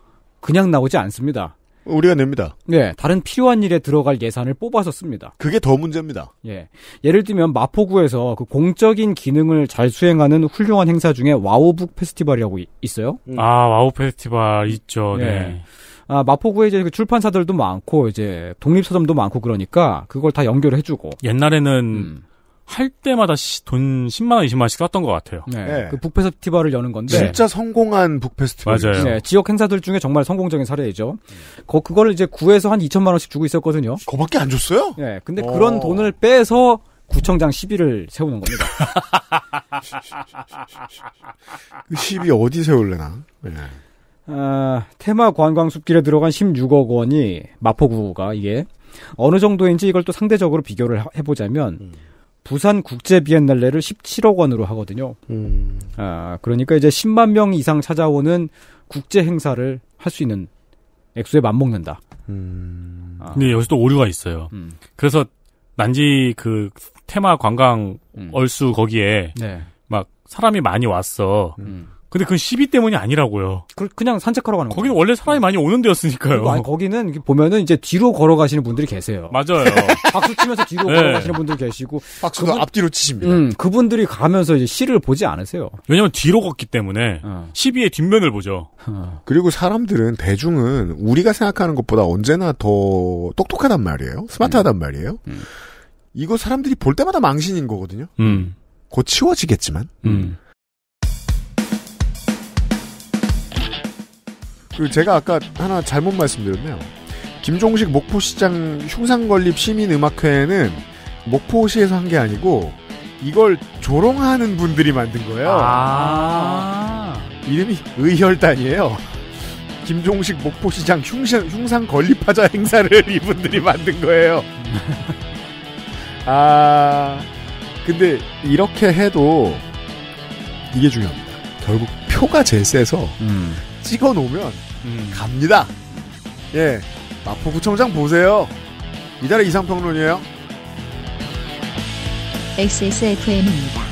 그냥 나오지 않습니다. 우리가 냅니다. 네, 다른 필요한 일에 들어갈 예산을 뽑아서 씁니다. 그게 더 문제입니다. 예, 예를 들면 마포구에서 그 공적인 기능을 잘 수행하는 훌륭한 행사 중에 와우북 페스티벌이라고 있어요. 음. 아, 와우 페스티벌 있죠. 예. 네. 네. 아, 마포구에 이제 그 출판사들도 많고 이제 독립서점도 많고 그러니까 그걸 다연결 해주고 옛날에는 음. 할 때마다 시, 돈 10만 원, 20만 원씩 썼던 것 같아요. 네. 네. 그 북페스티벌을 여는 건데 네. 진짜 성공한 북페스티벌. 맞아요. 네, 지역 행사들 중에 정말 성공적인 사례이죠. 거, 그걸 이제 구에서 한 2천만 원씩 주고 있었거든요. 그거밖에 안 줬어요? 네. 근데 오. 어. 그런 돈을 빼서 구청장 시비를 세우는 겁니다. [laughs] 그 시비 어디 세울래나? 네. 아, 테마 관광 숲길에 들어간 16억 원이 마포구가 이게 어느 정도인지 이걸 또 상대적으로 비교를 해보자면 음. 부산 국제 비엔날레를 17억 원으로 하거든요. 음. 아, 그러니까 이제 10만 명 이상 찾아오는 국제 행사를 할 수 있는 액수에 맞먹는다. 음. 아. 근데 여기서 또 오류가 있어요. 음. 그래서 난지 그 테마 관광 음. 얼수 거기에 네. 막 사람이 많이 왔어. 음. 근데 그건 시비 때문이 아니라고요. 그, 그냥 산책하러 가는 거예요. 거기는 원래 사람이 많이 오는 데였으니까요. 아니, 거기는 보면은 이제 뒤로 걸어가시는 분들이 계세요. 맞아요. [laughs] 박수 치면서 뒤로 네. 걸어가시는 분들 계시고. 박수도 그분, 앞뒤로 치십니다. 음, 그분들이 가면서 이제 시를 보지 않으세요. 왜냐면 뒤로 걷기 때문에 어. 시비의 뒷면을 보죠. 어. 그리고 사람들은, 대중은 우리가 생각하는 것보다 언제나 더 똑똑하단 말이에요. 스마트하단 음. 말이에요. 음. 이거 사람들이 볼 때마다 망신인 거거든요. 음. 곧 치워지겠지만. 음. 그 제가 아까 하나 잘못 말씀드렸네요. 김종식 목포시장 흉상건립 시민음악회는 목포시에서 한 게 아니고 이걸 조롱하는 분들이 만든 거예요. 아~ 이름이 의혈단이에요. 김종식 목포시장 흉상, 흉상 건립하자 행사를 [laughs] 이분들이 만든 거예요. [laughs] 아, 근데 이렇게 해도 이게 중요합니다. 결국 표가 제일 세서 음. 찍어 놓으면 음. 갑니다. 예, 마포구청장 보세요. 이달의 이상평론이에요. XSFM입니다.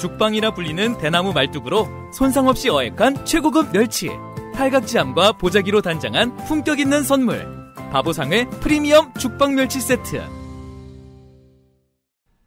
죽방이라 불리는 대나무 말뚝으로 손상 없이 어획한 최고급 멸치, 탈각지암과 보자기로 단장한 품격 있는 선물, 바보상의 프리미엄 죽방 멸치 세트.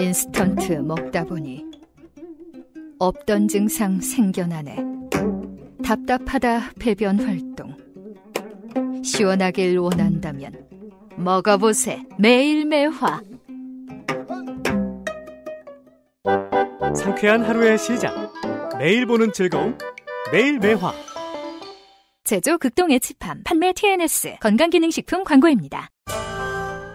인스턴트 먹다 보니 없던 증상 생겨나네. 답답하다 배변 활동. 시원하길 원한다면 먹어보세 매일 매화. 상쾌한 하루의 시작. 매일 보는 즐거움. 매일 매화. 제조 극동 에치팜 판매 TNS 건강기능식품 광고입니다.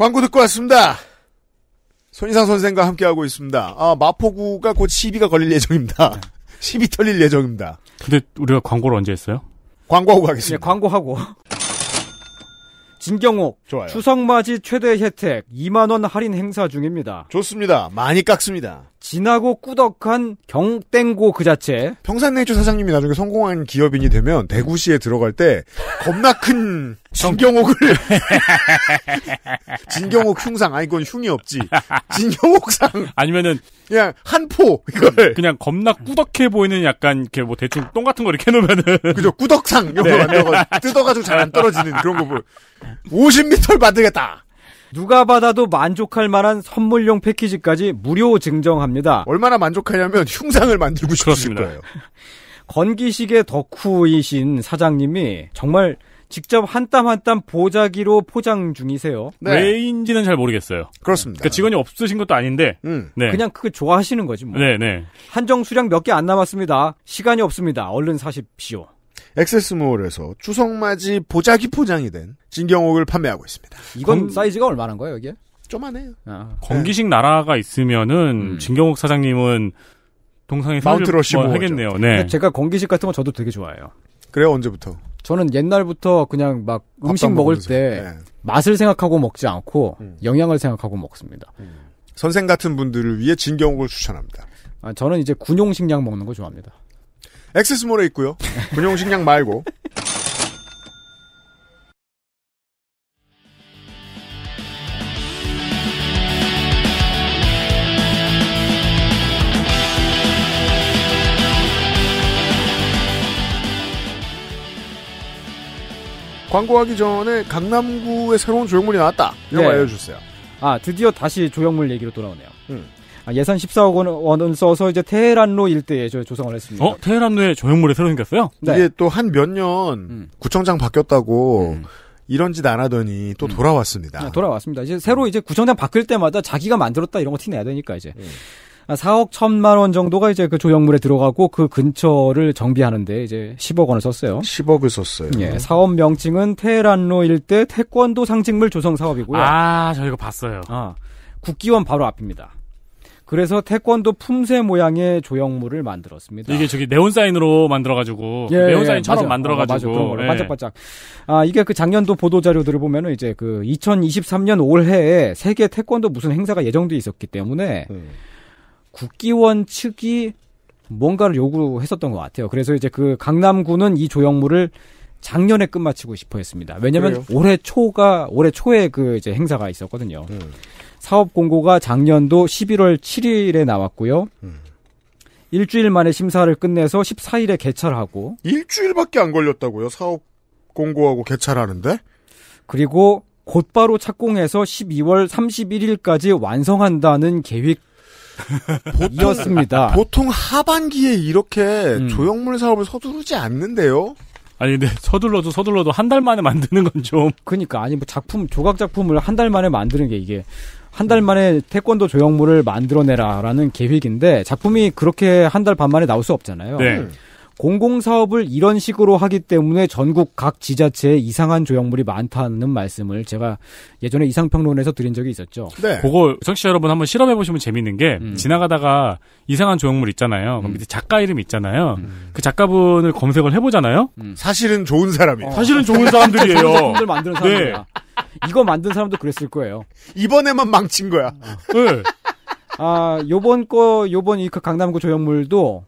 광고 듣고 왔습니다. 손희상 선생과 함께하고 있습니다. 아, 마포구가 곧 시비가 걸릴 예정입니다. 네. [laughs] 시비 털릴 예정입니다. 근데 우리가 광고를 언제 했어요? 광고하고 가겠습니다. 네, 광고하고. 진경옥. 좋아요. 추석 맞이 최대 혜택 2만원 할인 행사 중입니다. 좋습니다. 많이 깎습니다. 진하고 꾸덕한 경땡고 그 자체. 평산네이처 사장님이 나중에 성공한 기업인이 되면 대구시에 들어갈 때 겁나 큰 진경옥을 [laughs] 진경옥 흉상 아이 그건 흉이 없지 진경옥상 아니면은 그냥 한포 이걸 그냥 겁나 꾸덕해 보이는 약간 이렇게 뭐 대충 똥 같은 거 이렇게 해놓으면은 그죠 꾸덕상 이런 거 네. 만들어 뜯어가지고 잘 안 떨어지는 그런 거 뭐 50m를 만들겠다. 누가 받아도 만족할 만한 선물용 패키지까지 무료 증정합니다. 얼마나 만족하냐면 흉상을 만들고 싶으실 거예요. [laughs] 건기식의 덕후이신 사장님이 정말 직접 한 땀 한 땀 보자기로 포장 중이세요. 네. 왜인지는 잘 모르겠어요. 그렇습니다. 그러니까 직원이 없으신 것도 아닌데, 음. 네. 그냥 그거 좋아하시는 거지 뭐. 네네. 네. 한정 수량 몇 개 안 남았습니다. 시간이 없습니다. 얼른 사십시오. 엑세스몰에서 추석맞이 보자기 포장이 된 진경옥을 판매하고 있습니다. 이건 건... 사이즈가 얼마나 거예요, 이게? 좀만해요. 아. 건기식 네. 나라가 있으면은 음. 진경옥 사장님은 동상에 마운트 러시 뭐 하겠네요. 네. 제가 건기식 같은 거 저도 되게 좋아해요. 그래요, 언제부터? 저는 옛날부터 그냥 막 음식 먹을 때 네. 맛을 생각하고 먹지 않고 음. 영양을 생각하고 먹습니다. 음. 선생 같은 분들을 위해 진경옥을 추천합니다. 아, 저는 이제 군용 식량 먹는 거 좋아합니다. 액세스몰에 있고요. 군용식량 말고. 광고하기 전에 강남구에 새로운 조형물이 나왔다. 이런 네. 거 알려주세요. 아, 드디어 다시 조형물 얘기로 돌아오네요. 음. 아, 예산 14억 원, 을 써서 이제 테헤란로 일대에 조성을 했습니다. 어, 테헤란로에 조형물이 새로 생겼어요? 네. 이게 또 한 몇년 음. 구청장 바뀌었다고 음. 이런 짓 안 하더니 또 음. 돌아왔습니다. 네, 돌아왔습니다. 이제 새로 이제 구청장 바뀔 때마다 자기가 만들었다 이런 거 티내야 되니까 이제. 음. 4억 아, 1천만 원 정도가 이제 그 조형물에 들어가고 그 근처를 정비하는데 이제 10억 원을 썼어요. 10억을 썼어요. 예, 사업 명칭은 테헤란로 일대 태권도 상징물 조성 사업이고요. 아, 저 이거 봤어요. 아, 국기원 바로 앞입니다. 그래서 태권도 품새 모양의 조형물을 만들었습니다. 이게 저기 네온사인으로 만들어가지고 예, 네온사인처럼 예, 만들어가지고 어, 예. 반짝반짝. 아 이게 그 작년도 보도 자료들을 보면은 이제 그 2023년 올해에 세계 태권도 무슨 행사가 예정돼 있었기 때문에 음. 국기원 측이 뭔가를 요구했었던 것 같아요. 그래서 이제 그 강남구는 이 조형물을 작년에 끝마치고 싶어 했습니다. 왜냐면 하 올해 초가 올해 초에 그 이제 행사가 있었거든요. 음. 사업 공고가 작년도 11월 7일에 나왔고요. 음. 일주일 만에 심사를 끝내서 14일에 개찰하고 일주일밖에 안 걸렸다고요. 사업 공고하고 개찰하는데? 그리고 곧바로 착공해서 12월 31일까지 완성한다는 계획 이었습니다. 보통 하반기에 이렇게 음. 조형물 사업을 서두르지 않는데요. 아니 근데 서둘러도 서둘러도 한 달 만에 만드는 건 좀. 그니까 러 아니 뭐 작품 조각 작품을 한 달 만에 만드는 게 이게 한달 만에 태권도 조형물을 만들어내라라는 계획인데 작품이 그렇게 한 달 반 만에 나올 수 없잖아요. 네. 음. 공공사업을 이런 식으로 하기 때문에 전국 각 지자체에 이상한 조형물이 많다는 말씀을 제가 예전에 이상평론에서 드린 적이 있었죠. 네. 그거 청취자 여러분 한번 실험해 보시면 재밌는 게 음. 지나가다가 이상한 조형물 있잖아요. 음. 밑에 작가 이름 있잖아요. 음. 그 작가분을 검색을 해보잖아요. 음. 사실은 좋은 사람이에요. 어. 사실은 좋은 [laughs] 사람들이에요. 작품들 만드는 사람이 네. 이거 만든 사람도 그랬을 거예요. 이번에만 망친 거야. 어. 네. 아, 요번 거, 요번 이 그 강남구 조형물도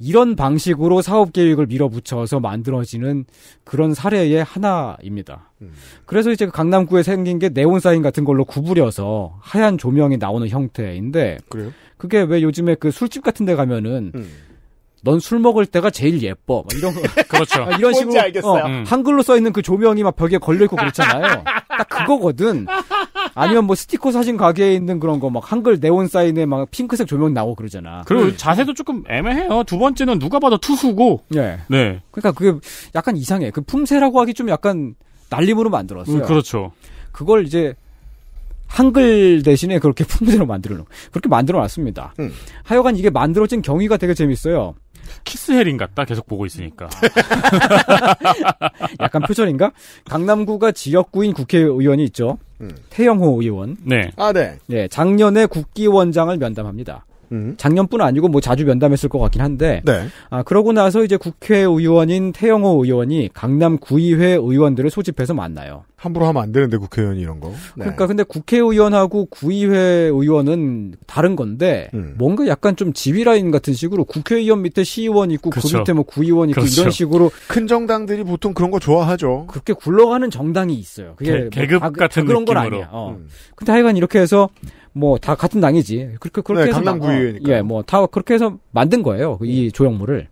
이런 방식으로 사업 계획을 밀어붙여서 만들어지는 그런 사례의 하나입니다. 음. 그래서 이제 강남구에 생긴 게 네온사인 같은 걸로 구부려서 하얀 조명이 나오는 형태인데 그래요? 그게 왜 요즘에 그 술집 같은 데 가면은 음. 넌술 먹을 때가 제일 예뻐. 막 이런 거. [laughs] 그렇죠. 아, 이런 식으로 어, 음. 한글로 써 있는 그 조명이 막 벽에 걸려 있고 그렇잖아요. 딱 그거거든. 아니면 뭐 스티커 사진 가게에 있는 그런 거 막 한글 네온 사인에 막 핑크색 조명 나오고 그러잖아. 그리고 음. 자세도 조금 애매해요. 두 번째는 누가 봐도 투수고. 네. 네. 그러니까 그게 약간 이상해. 그 품새라고 하기 좀 약간 날림으로 만들었어요. 음, 그렇죠. 그걸 이제 한글 대신에 그렇게 [laughs] 품새로 만들어 놓 그렇게 만들어 놨습니다. 음. 하여간 이게 만들어진 경위가 되게 재밌어요. 키스 해린 같다. 계속 보고 있으니까. [laughs] 약간 표절인가? 강남구가 지역구인 국회의원이 있죠. 음. 태영호 의원. 네. 아, 네. 네, 작년에 국기원장을 면담합니다. 음. 작년뿐 아니고 뭐 자주 면담했을 것 같긴 한데 네. 아 그러고 나서 이제 국회의원인 태영호 의원이 강남 구의회 의원들을 소집해서 만나요. 함부로 하면 안 되는데 국회의원 이런 이 거. 네. 그러니까 네. 근데 국회의원하고 구의회 의원은 다른 건데 음. 뭔가 약간 좀 지휘 라인 같은 식으로 국회의원 밑에 시의원 있고 그 그렇죠. 그 밑에 뭐 구의원 있고 그렇죠. 이런 식으로 큰 정당들이 보통 그런 거 좋아하죠. 그렇게 굴러가는 정당이 있어요. 그게 개, 급 뭐, 그- 같은 그런 느낌으로. 건 아니야. 어. 음. 근데 하여간 이렇게 해서 뭐다 같은 당이지. 그렇게 그렇게 네, 해서 강남구의회니까. 어, 예, 뭐다 그렇게 해서 만든 거예요. 그 이 예. 조형물을.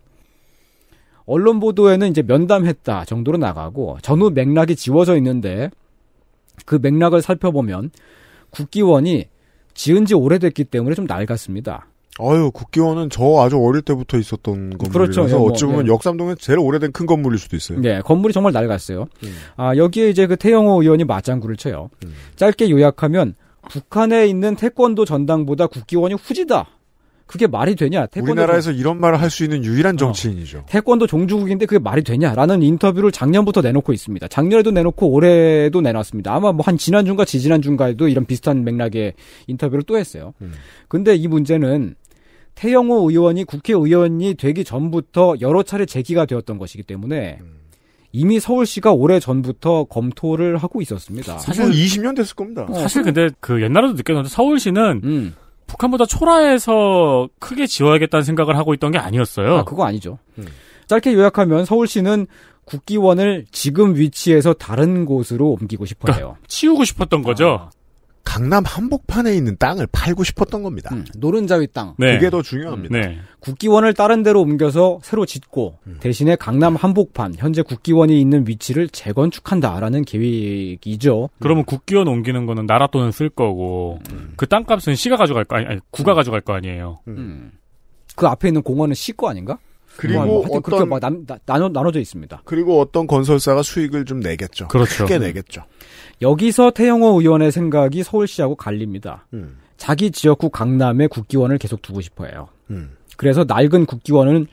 언론 보도에는 이제 면담했다 정도로 나가고 전후 맥락이 지워져 있는데 그 맥락을 살펴보면 국기원이 지은 지 오래됐기 때문에 좀 낡았습니다. 아유, 국기원은 저 아주 어릴 때부터 있었던 건물이라서 그렇죠. 예, 뭐, 어찌 보면 예. 역삼동에 제일 오래된 큰 건물일 수도 있어요. 네, 예, 건물이 정말 낡았어요. 음. 아 여기에 이제 그 태영호 의원이 맞장구를 쳐요. 음. 짧게 요약하면 북한에 있는 태권도 전당보다 국기원이 후지다. 그게 말이 되냐? 우리나라에서 정... 이런 말을 할 수 있는 유일한 어. 정치인이죠. 어, 태권도 종주국인데 그게 말이 되냐라는 인터뷰를 작년부터 내놓고 있습니다. 작년에도 내놓고 올해도 내놨습니다. 아마 뭐 한 지난주인가 지지난주인가에도 이런 비슷한 맥락의 인터뷰를 또 했어요. 음. 근데 이 문제는 태영호 의원이 국회의원이 되기 전부터 여러 차례 제기가 되었던 것이기 때문에 음. 이미 서울시가 오래 전부터 검토를 하고 있었습니다. 사실 20년 됐을 겁니다. 어. 사실 근데 그 옛날에도 느꼈는데 서울시는 음. 북한보다 초라해서 크게 지어야겠다는 생각을 하고 있던 게 아니었어요. 아, 그거 아니죠. 음. 짧게 요약하면 서울시는 국기원을 지금 위치에서 다른 곳으로 옮기고 싶어요. 그러니까 치우고 싶었던 거죠. 아, 강남 한복판에 있는 땅을 팔고 싶었던 겁니다. 음, 노른자위 땅. 네. 그게 더 중요합니다. 음, 네. 국기원을 다른 데로 옮겨서 새로 짓고 음. 대신에 강남 한복판 현재 국기원이 있는 위치를 재건축한다라는 계획이죠. 음. 그러면 국기원 옮기는 거는 나라 돈은 쓸 거고 음. 그 땅값은 시가 가져갈 거 아니, 아니 구가 가져갈 거 아니에요. 음. 그 앞에 있는 공원은 시 거 아닌가? 그리고 뭐 어떤 막 남, 나, 나눠 나눠져 있습니다. 그리고 어떤 건설사가 수익을 좀 내겠죠. 그렇죠. 크게 음. 내겠죠. 여기서 태영호 의원의 생각이 서울시하고 갈립니다. 음. 자기 지역구 강남에 국기원을 계속 두고 싶어해요. 음. 그래서 낡은 국기원은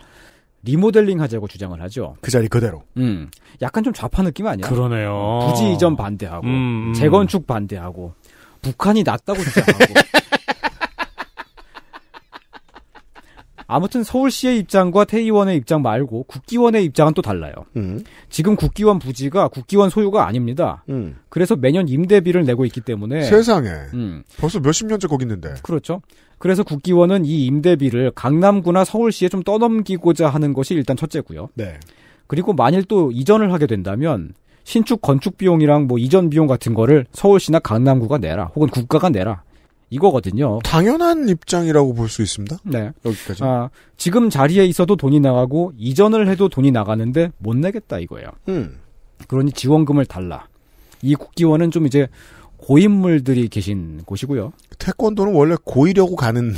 리모델링 하자고 주장을 하죠. 그 자리 그대로. 음, 약간 좀 좌파 느낌 아니야? 그러네요. 부지 이전 반대하고 음, 음. 재건축 반대하고 북한이 낫다고 주장하고. [laughs] 아무튼 서울시의 입장과 태의원의 입장 말고 국기원의 입장은 또 달라요. 음. 지금 국기원 부지가 국기원 소유가 아닙니다. 음. 그래서 매년 임대비를 내고 있기 때문에 세상에 음. 벌써 몇십 년째 거기 있는데 그렇죠. 그래서 국기원은 이 임대비를 강남구나 서울시에 좀 떠넘기고자 하는 것이 일단 첫째고요. 네. 그리고 만일 또 이전을 하게 된다면 신축 건축 비용이랑 뭐 이전 비용 같은 거를 서울시나 강남구가 내라 혹은 국가가 내라 이거거든요. 당연한 입장이라고 볼 수 있습니다. 네. 여기까지. 아, 지금 자리에 있어도 돈이 나가고 이전을 해도 돈이 나가는데 못 내겠다 이거예요. 음. 그러니 지원금을 달라. 이 국기원은 좀 이제 고인물들이 계신 곳이고요. 태권도는 원래 고이려고 가는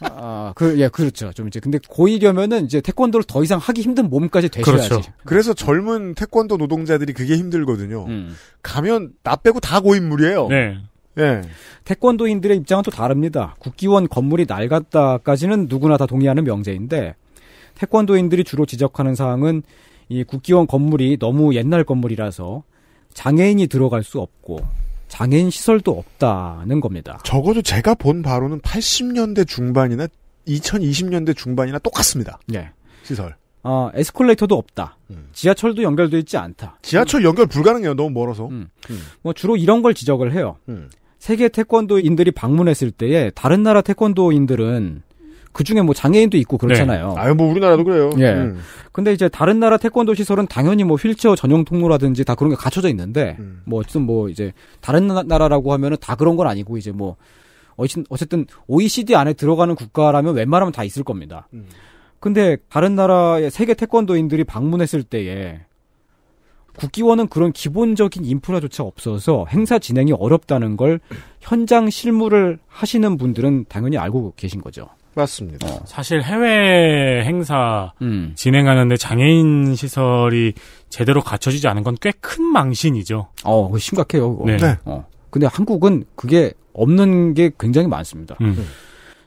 아, 그, 예, 그렇죠. 좀 이제, 근데 고이려면은 이제 태권도를 더 이상 하기 힘든 몸까지 되셔야지. 그렇죠. 네. 그래서 젊은 태권도 노동자들이 그게 힘들거든요. 음. 가면 나 빼고 다 고인물이에요. 네. 예. 태권도인들의 입장은 또 다릅니다. 국기원 건물이 낡았다까지는 누구나 다 동의하는 명제인데 태권도인들이 주로 지적하는 사항은 이 국기원 건물이 너무 옛날 건물이라서 장애인이 들어갈 수 없고 장애인 시설도 없다는 겁니다. 적어도 제가 본 바로는 80년대 중반이나 2020년대 중반이나 똑같습니다. 네. 시설. 어, 에스컬레이터도 없다. 음. 지하철도 연결되어 있지 않다. 지하철 연결 불가능해요. 너무 멀어서. 음. 음. 뭐 주로 이런 걸 지적을 해요. 음. 세계 태권도인들이 방문했을 때에 다른 나라 태권도인들은 그 중에 뭐 장애인도 있고 그렇잖아요. 네. 아유 뭐 우리나라도 그래요. 예. 음. 근데 이제 다른 나라 태권도 시설은 당연히 뭐 휠체어 전용 통로라든지 다 그런 게 갖춰져 있는데 음. 뭐 어쨌든 뭐 이제 다른 나라라고 하면은 다 그런 건 아니고 이제 뭐 어쨌든 어쨌든 OECD 안에 들어가는 국가라면 웬만하면 다 있을 겁니다. 음. 근데 다른 나라의 세계 태권도인들이 방문했을 때에 국기원은 그런 기본적인 인프라조차 없어서 행사 진행이 어렵다는 걸 현장 실무를 하시는 분들은 당연히 알고 계신 거죠. 맞습니다. 어. 사실 해외 행사 음. 진행하는데 장애인 시설이 제대로 갖춰지지 않은 건 꽤 큰 망신이죠. 어, 그거 심각해요. 그거. 네. 네. 어. 근데 한국은 그게 없는 게 굉장히 많습니다. 음. 음.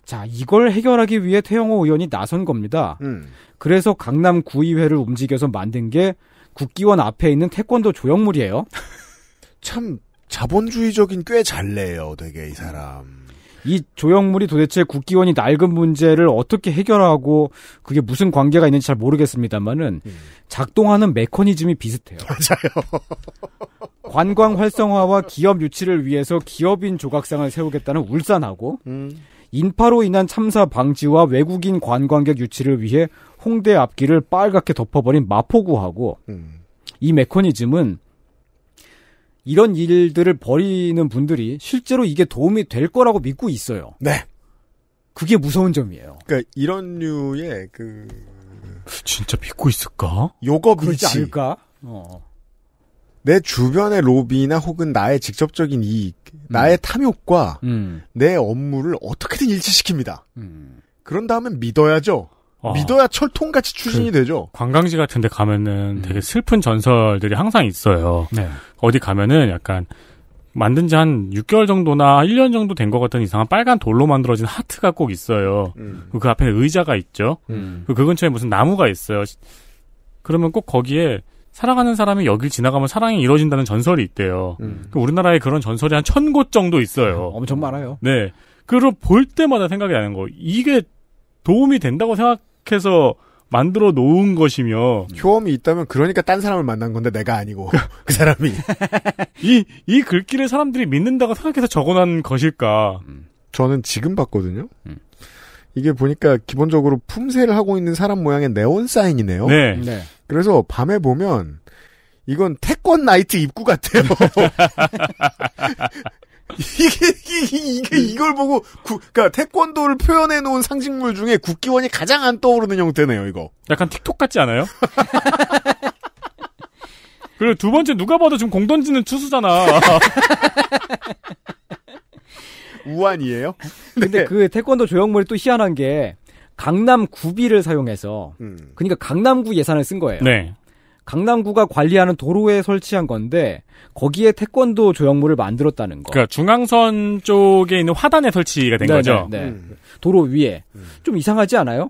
자, 이걸 해결하기 위해 태영호 의원이 나선 겁니다. 음. 그래서 강남 구의회를 움직여서 만든 게 국기원 앞에 있는 태권도 조형물이에요. [laughs] 참 자본주의적인 꽤 잘내요, 되게 이 사람. 이 조형물이 도대체 국기원이 낡은 문제를 어떻게 해결하고 그게 무슨 관계가 있는지 잘 모르겠습니다만은 음. 작동하는 메커니즘이 비슷해요. 맞아요. [laughs] 관광 활성화와 기업 유치를 위해서 기업인 조각상을 세우겠다는 울산하고 음. 인파로 인한 참사 방지와 외국인 관광객 유치를 위해 홍대 앞길을 빨갛게 덮어버린 마포구하고 음. 이 메커니즘은 이런 일들을 벌이는 분들이 실제로 이게 도움이 될 거라고 믿고 있어요. 네. 그게 무서운 점이에요. 그러니까 이런 류의 그 진짜 믿고 있을까? 요거이지 않을까? 어. 내 주변의 로비나 혹은 나의 직접적인 이익, 음. 나의 탐욕과 음. 내 업무를 어떻게든 일치시킵니다. 음. 그런 다음에 믿어야죠. 어. 믿어야 철통같이 추진이 그 되죠. 관광지 같은 데 가면은 음. 되게 슬픈 전설들이 항상 있어요. 네. 어디 가면은 약간 만든 지 한 6개월 정도나 1년 정도 된 것 같은 이상한 빨간 돌로 만들어진 하트가 꼭 있어요. 음. 그, 그 앞에 의자가 있죠. 음. 그, 그 근처에 무슨 나무가 있어요. 그러면 꼭 거기에 사랑하는 사람이 여길 지나가면 사랑이 이루어진다는 전설이 있대요. 음. 그 우리나라에 그런 전설이 한 천 곳 정도 있어요. 음, 엄청 많아요. 네. 그리고볼 때마다 생각이 나는 거. 이게 도움이 된다고 생각, 생각해서 만들어 놓은 것이며 효험이 있다면 그러니까 딴 사람을 만난 건데 내가 아니고 [laughs] 그 사람이 이 이 [laughs] 글귀를 사람들이 믿는다고 생각해서 적어놓은 것일까? 음. 저는 지금 봤거든요. 음. 이게 보니까 기본적으로 품새를 하고 있는 사람 모양의 네온 사인이네요. 네. 네. 그래서 밤에 보면 이건 태권 나이트 입구 같아요. [laughs] 이게, 이게, 이걸 보고, 구, 그러니까 태권도를 표현해 놓은 상징물 중에 국기원이 가장 안 떠오르는 형태네요, 이거. 약간 틱톡 같지 않아요? [laughs] 그리고 두 번째 누가 봐도 지금 공 던지는 투수잖아. [laughs] 우한이에요? 근데 네. 그 태권도 조형물이 또 희한한 게 강남 구비를 사용해서 음. 그러니까 강남구 예산을 쓴 거예요. 네. 강남구가 관리하는 도로에 설치한 건데 거기에 태권도 조형물을 만들었다는 거. 그러니까 중앙선 쪽에 있는 화단에 설치가 된 네네, 거죠. 네. 음. 도로 위에 음. 좀 이상하지 않아요?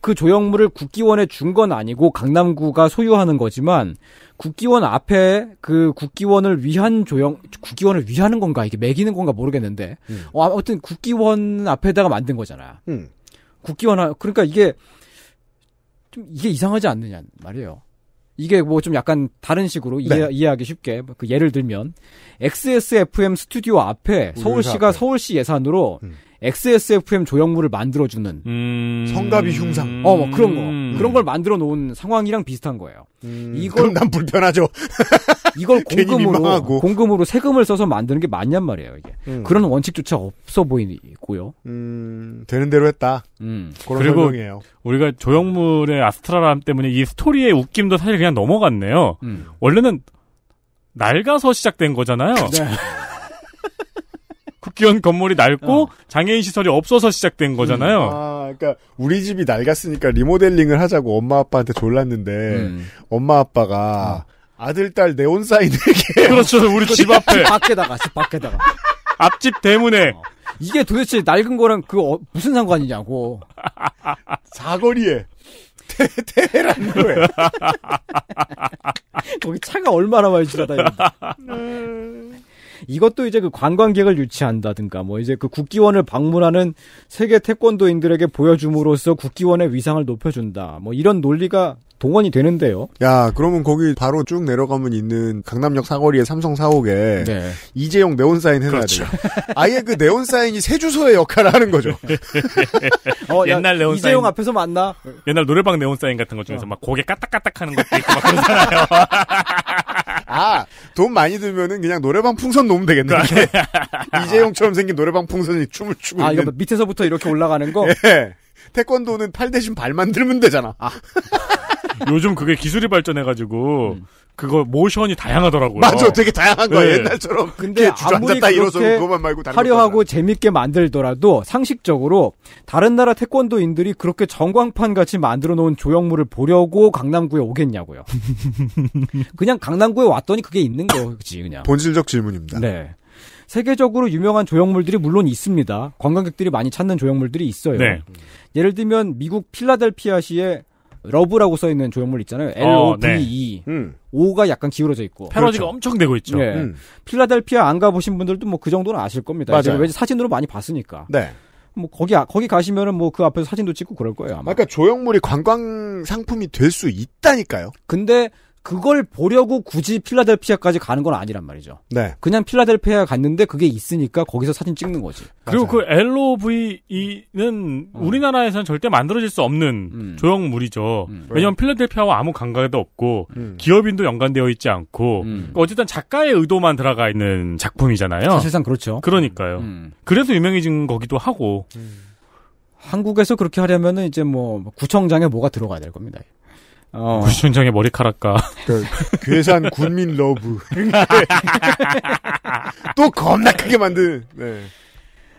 그 조형물을 국기원에 준 건 아니고 강남구가 소유하는 거지만 국기원 앞에 그 국기원을 위한 조형 국기원을 위하는 건가 이게 매기는 건가 모르겠는데 음. 어, 아무튼 국기원 앞에다가 만든 거잖아. 음. 국기원 그러니까 이게 좀 이게 이상하지 않느냐 말이에요. 이게 뭐 좀 약간 다른 식으로 네. 이해, 하기 쉽게 그 예를 들면 XSFM 스튜디오 앞에 서울시가 그 서울시 예산으로 음. XSFM 조형물을 만들어주는 음... 성가비 흉상 어뭐 그런 거 음... 그런 걸 만들어 놓은 상황이랑 비슷한 거예요. 음... 이걸 난 불편하죠. [laughs] 이걸 공금으로 공금으로 세금을 써서 만드는 게 맞냔 말이에요. 이게 음. 그런 원칙조차 없어 보이고요. 음, 되는 대로 했다. 음. 그리고 설명이에요. 우리가 조형물의 아스트라람 때문에 이 스토리의 웃김도 사실 그냥 넘어갔네요. 원래는 낡아서 시작된 거잖아요. 네. [laughs] 국기원 건물이 낡고 어. 장애인 시설이 없어서 시작된 음. 거잖아요. 음. 아, 그러니까 우리 집이 낡았으니까 리모델링을 하자고 엄마 아빠한테 졸랐는데 음. 엄마 아빠가 어. 아들 딸 네온 사인에게 [laughs] 그렇죠. 우리 그 집 앞에 밖에다가 집 밖에다가 [laughs] 앞집 대문에 어. 이게 도대체 낡은 거랑 그 어, 무슨 상관이냐고 사거리에 테, 테헤란로에 [laughs] 거기 차가 얼마나 많이 지나다니 는데 이것도 이제 그 관광객을 유치한다든가 뭐 이제 그 국기원을 방문하는 세계 태권도인들에게 보여줌으로써 국기원의 위상을 높여준다. 뭐 이런 논리가 동원이 되는데요. 야, 그러면 거기 바로 쭉 내려가면 있는 강남역 사거리의 삼성 사옥에 네. 이재용 네온사인 해놔야 그렇죠. 돼요. 아예 그 네온사인이 새 주소의 역할을 하는 거죠. [laughs] 어, 야, 옛날 네온사인. 이재용 앞에서 만나? 옛날 노래방 네온사인 같은 것 중에서 어. 막 고개 까딱까딱 하는 것도 있고 막 그러잖아요. [laughs] 아, 돈 많이 들면은 그냥 노래방 풍선 놓으면 되겠네. 그러니까. 이재용처럼 생긴 노래방 풍선이 춤을 추고 아, 있는. 이거 밑에서부터 이렇게 올라가는 거? 예. 태권도는 팔 대신 발만 들면 되잖아. 아. [laughs] [laughs] 요즘 그게 기술이 발전해가지고 음. 그거 모션이 다양하더라고요. 맞아, 되게 다양한 거야 네. 옛날처럼. 근데 아무리 그렇게 그것만 말고 화려하고 재밌게 만들더라도 상식적으로 다른 나라 태권도인들이 그렇게 전광판 같이 만들어 놓은 조형물을 보려고 강남구에 오겠냐고요. [laughs] 그냥 강남구에 왔더니 그게 있는 거지 그냥. 본질적 질문입니다. 네. 세계적으로 유명한 조형물들이 물론 있습니다. 관광객들이 많이 찾는 조형물들이 있어요. 네. 예를 들면 미국 필라델피아시의 러브라고 써 있는 조형물 있잖아요. 어, 네. L O V E. 어, 네. 가 약간 기울어져 있고. 패러디가 그렇죠. 엄청 되고 있죠. 네. 음. 필라델피아 안 가보신 분들도 뭐 그 정도는 아실 겁니다. 맞아요. 왠지 사진으로 많이 봤으니까. 네. 뭐 거기 아, 거기 가시면은 뭐 그 앞에서 사진도 찍고 그럴 거예요. 아마. 그러니까 조형물이 관광 상품이 될 수 있다니까요. 근데 그걸 보려고 굳이 필라델피아까지 가는 건 아니란 말이죠. 네. 그냥 필라델피아 갔는데 그게 있으니까 거기서 사진 찍는 거지. 그리고 맞아요. 그 LOV는 어. 음. 우리나라에서는 절대 만들어질 수 없는 음. 조형물이죠. 음. 왜냐면 하 음. 필라델피아와 아무 관계도 없고 음. 기업인도 연관되어 있지 않고 음. 그러니까 어쨌든 작가의 의도만 들어가 있는 작품이잖아요. 사실상 그 그렇죠. 그러니까요. 그래서 유명해진 거기도 하고. 한국에서 그렇게 하려면은 이제 뭐 구청장에 뭐가 들어가야 될 겁니다. 어. [laughs] 구시춘정의 머리카락과 그, 괴산 군민 러브 [laughs] 또 겁나 크게 만든 네.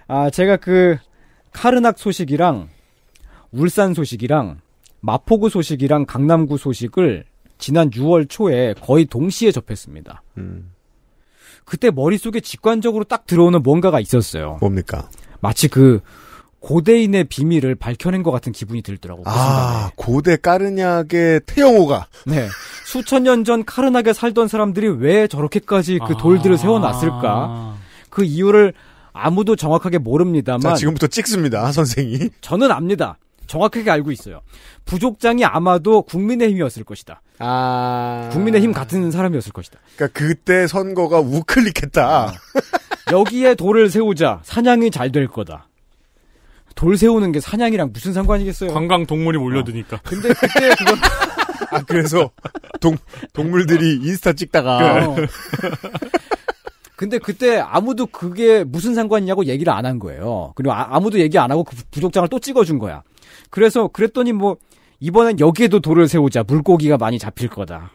아 제가 그 카르낙 소식이랑 울산 소식이랑 마포구 소식이랑 강남구 소식을 지난 6월 초에 거의 동시에 접했습니다. 음. 그때 머릿속에 직관적으로 딱 들어오는 뭔가가 있었어요. 뭡니까? 마치 그 고대인의 비밀을 밝혀낸 것 같은 기분이 들더라고. 요 그 아, 순 고대 까르냐의 태영호가. 네. 수천 년 전카르낙게 살던 사람들이 왜 저렇게까지 그 아~ 돌들을 세워놨을까? 그 이유를 아무도 정확하게 모릅니다만. 자, 지금부터 찍습니다, 선생이. 저는 압니다. 정확하게 알고 있어요. 부족장이 아마도 국민의힘이었을 것이다. 아. 국민의힘 같은 사람이었을 것이다. 그니까 그때 선거가 우클릭했다. 어. 여기에 돌을 세우자 사냥이 잘 될 거다. 돌 세우는 게 사냥이랑 무슨 상관이겠어요? 관광 동물이 몰려드니까. 어. 근데 그때 그건 [laughs] 아 그래서 동 동물들이 인스타 찍다가 어. 근데 그때 아무도 그게 무슨 상관이냐고 얘기를 안 한 거예요. 그리고 아, 무도 얘기 안 하고 그 부족장을 또 찍어준 거야. 그래서 그랬더니 뭐 이번엔 여기에도 돌을 세우자 물고기가 많이 잡힐 거다.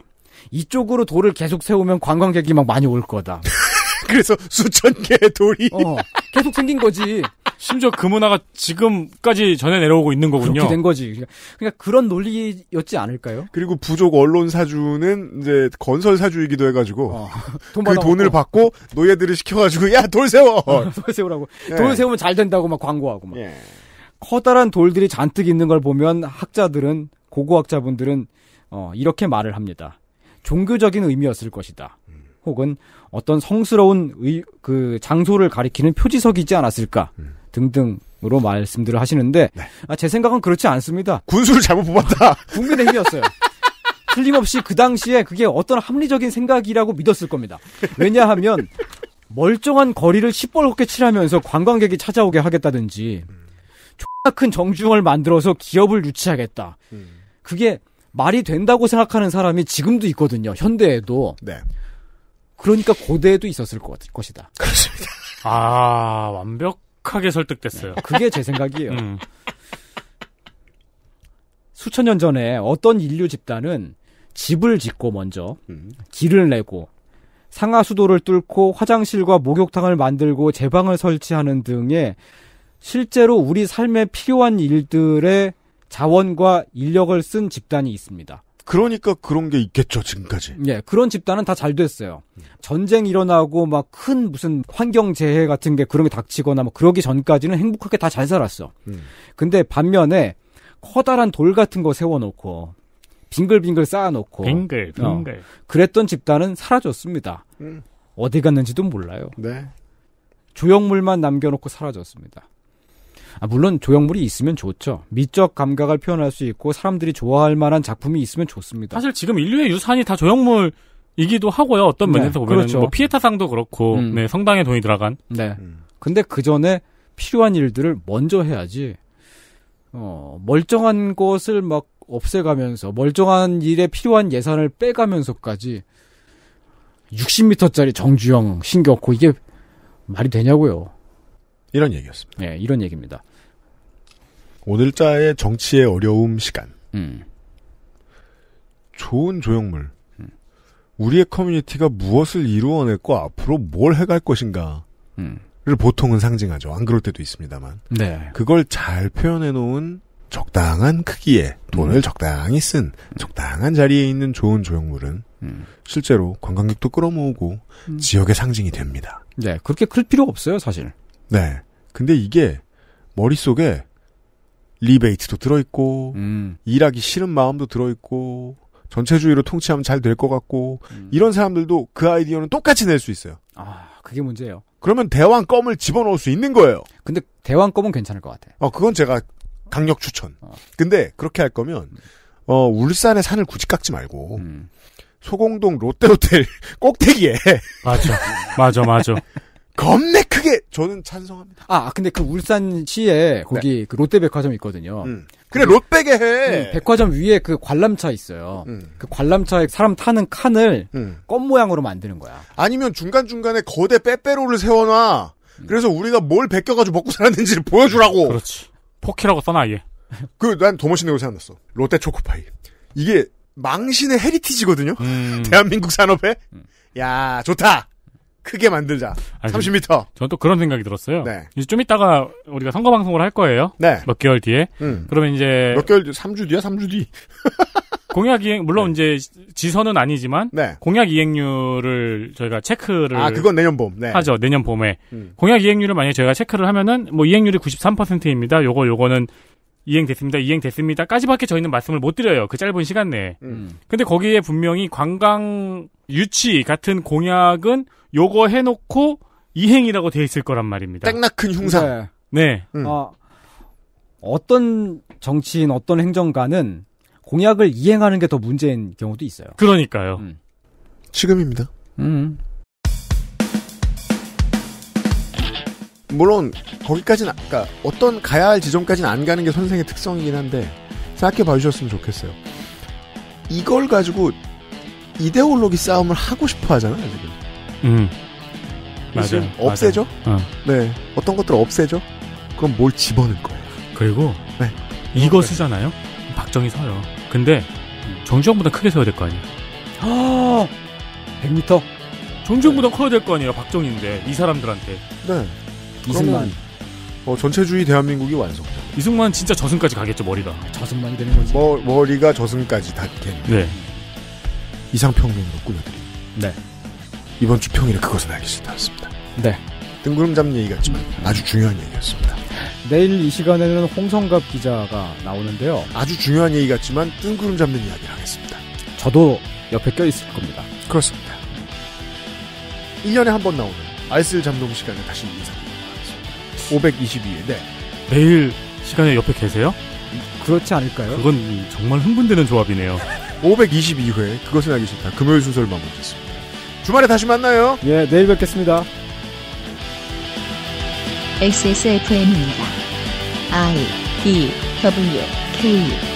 이쪽으로 돌을 계속 세우면 관광객이 막 많이 올 거다. [laughs] 그래서 수천 개의 돌이 어, 계속 생긴 거지. 심지어 그 문화가 지금까지 전해 내려오고 있는 거군요. 그렇게 된 거지. 그러니까, 그러니까, 그런 논리였지 않을까요? 그리고 부족 언론 사주는 이제 건설 사주이기도 해가지고 어, [laughs] 돈그 돈을 받고 노예들을 시켜가지고 야 돌 세워. [laughs] 돌 세우라고. 예. 돌 세우면 잘 된다고 막 광고하고 막. 예. 커다란 돌들이 잔뜩 있는 걸 보면 학자들은 고고학자분들은 어, 이렇게 말을 합니다. 종교적인 의미였을 것이다. 혹은 어떤 성스러운 의, 그 장소를 가리키는 표지석이 있지 않았을까. 음. 등등으로 말씀들을 하시는데 네. 아, 제 생각은 그렇지 않습니다. 군수를 잘못 뽑았다. [laughs] 국민의힘이었어요. 틀림없이 그 당시에 그게 어떤 합리적인 생각이라고 믿었을 겁니다. 왜냐하면 멀쩡한 거리를 시뻘겋게 칠하면서 관광객이 찾아오게 하겠다든지 존나 큰정중을 만들어서 기업을 유치하겠다. 그게 말이 된다고 생각하는 사람이 지금도 있거든요. 현대에도. 네. 그러니까 고대에도 있었을 것, 같, 것이다. 그렇습니다. 아, 완벽 격하게 설득됐어요. 네. 그게 제 생각이에요. 음. 수천 년 전에 어떤 인류 집단은 집을 짓고 먼저 음. 길을 내고 상하 수도를 뚫고 화장실과 목욕탕을 만들고 제방을 설치하는 등의 실제로 우리 삶에 필요한 일들의 자원과 인력을 쓴 집단이 있습니다. 그러니까 그런 게 있겠죠, 지금까지. 예, 그런 집단은 다 잘 됐어요. 전쟁 일어나고 막 큰 무슨 환경 재해 같은 게 그런 게 닥치거나 뭐 그러기 전까지는 행복하게 다 잘 살았어. 음. 근데 반면에 커다란 돌 같은 거 세워놓고 빙글빙글 쌓아놓고 빙글빙글 어, 그랬던 집단은 사라졌습니다. 음. 어디 갔는지도 몰라요. 네. 조형물만 남겨놓고 사라졌습니다. 아, 물론 조형물이 있으면 좋죠. 미적 감각을 표현할 수 있고 사람들이 좋아할 만한 작품이 있으면 좋습니다. 사실 지금 인류의 유산이 다 조형물 이기도 하고요. 어떤 네, 면에서 보면 그렇죠. 뭐 피에타상도 그렇고 음. 네, 성당에 돈이 들어간. 네. 음. 근데 그 전에 필요한 일들을 먼저 해야지. 어, 멀쩡한 것을 막 없애가면서 멀쩡한 일에 필요한 예산을 빼가면서까지 60m짜리 정주영 신겼고 이게 말이 되냐고요. 이런 얘기였습니다. 네, 이런 얘기입니다. 오늘자의 정치의 어려움 시간. 음. 좋은 조형물. 음. 우리의 커뮤니티가 무엇을 이루어냈고 앞으로 뭘 해갈 것인가를 음. 보통은 상징하죠. 안 그럴 때도 있습니다만. 네. 그걸 잘 표현해 놓은 적당한 크기에 돈을 음. 적당히 쓴 음. 적당한 자리에 있는 좋은 조형물은 음. 실제로 관광객도 끌어모으고 지역의 상징이 됩니다. 네, 그렇게 클 필요 없어요, 사실. 네. 근데 이게 머릿속에 리베이트도 들어있고, 음. 일하기 싫은 마음도 들어있고, 전체주의로 통치하면 잘 될 것 같고, 음. 이런 사람들도 그 아이디어는 똑같이 낼 수 있어요. 아, 그게 문제예요. 그러면 대왕 껌을 집어넣을 수 있는 거예요. 근데 대왕 껌은 괜찮을 것 같아. 어, 그건 제가 강력 추천. 어. 근데 그렇게 할 거면, 어, 울산의 산을 굳이 깎지 말고, 음. 소공동 롯데호텔 [laughs] 꼭대기에. 맞아. 맞아, 맞아. 겁내 크게 저는 찬성합니다. 아 근데 그 울산시에 거기 네. 그 롯데백화점 있거든요. 음. 그 그래 롯백에 해. 음, 백화점 위에 그 관람차 있어요. 음. 그 관람차에 사람 타는 칸을 음. 껌 모양으로 만드는 거야. 아니면 중간 중간에 거대 빼빼로를 세워놔. 그래서 우리가 뭘 베껴가지고 먹고 살았는지를 보여주라고. 그렇지. 포키라고 써놔 이게. [laughs] 그 난도모신으로 생각났어. 롯데 초코파이. 이게 망신의 헤리티지거든요. 음. [laughs] 대한민국 산업에. 음. 야 좋다. 크게 만들자. 아 30m. 저는 또 그런 생각이 들었어요. 네. 이제 좀 이따가 우리가 선거 방송을 할 거예요. 네. 몇 개월 뒤에. 음. 그러면 이제 몇 개월 뒤 3주 뒤야, 3주 뒤. [laughs] 공약 이행 물론 네. 이제 지선은 아니지만 네. 공약 이행률을 저희가 체크를 아, 그건 내년 봄. 네. 하죠. 내년 봄에. 음. 공약 이행률을 만약에 저희가 체크를 하면은 뭐 이행률이 93%입니다. 요거 요거는 이행됐습니다, 이행됐습니다까지밖에 저희는 말씀을 못 드려요. 그 짧은 시간 내에. 음. 음. 근데 거기에 분명히 관광 유치 같은 공약은 요거 해놓고 이행이라고 돼 있을 거란 말입니다. 땡나큰 흉사. 네. 네. 음. 어, 어떤 정치인, 어떤 행정가는 공약을 이행하는 게 더 문제인 경우도 있어요. 그러니까요. 음. 지금입니다. 음. 물론 거기까지는 아, 그러니까 어떤 가야 할 지점까지는 안 가는 게 선생의 특성이긴 한데 생각해 봐주셨으면 좋겠어요. 이걸 가지고 이데올로기 싸움을 하고 싶어 하잖아요 지금. 음. 맞아요. 없애죠. 맞아요. 어. 네. 어떤 것들을 없애죠. 그럼 뭘 집어넣을 거예요. 그리고 네. 이거 쓰잖아요. 박정희 서요. 근데 정주영보다 크게 서야 될 거 아니에요. 아, 100m. 정주영보다 네. 커야 될 거 아니에요. 박정희인데 이 사람들한테. 네. 이승만. 어, 전체주의 대한민국이 완성 이승만 진짜 저승까지 가겠죠, 머리가. 저승만이 되는 거지. 머, 머리가 저승까지 닿겠네. 네. 이상평론으로 꾸며드립 네. 이번 주 평일에 그것은 알기 싫다였습니다. 네. 뜬구름 잡는 얘기 같지만 아주 중요한 얘기였습니다. 내일 이 시간에는 홍성갑 기자가 나오는데요. 아주 중요한 얘기 같지만 뜬구름 잡는 이야기를 하겠습니다. 저도 옆에 껴있을 겁니다. 그렇습니다. 1년에 한 번 나오는 알쓸 잠동 시간에 다시 인사드립니다. 5 2 2회 네. 매일 시간에 옆에 계세요? 그렇지 않을까요? 그건 정말 흥분되는 조합이네요. 522회 [laughs] 그것은 알기 싫다. 금요일 순서를 마무리했습니다. 주말에 다시 만나요. 예, 내일 뵙겠습니다. XSFM입니다. I D e W K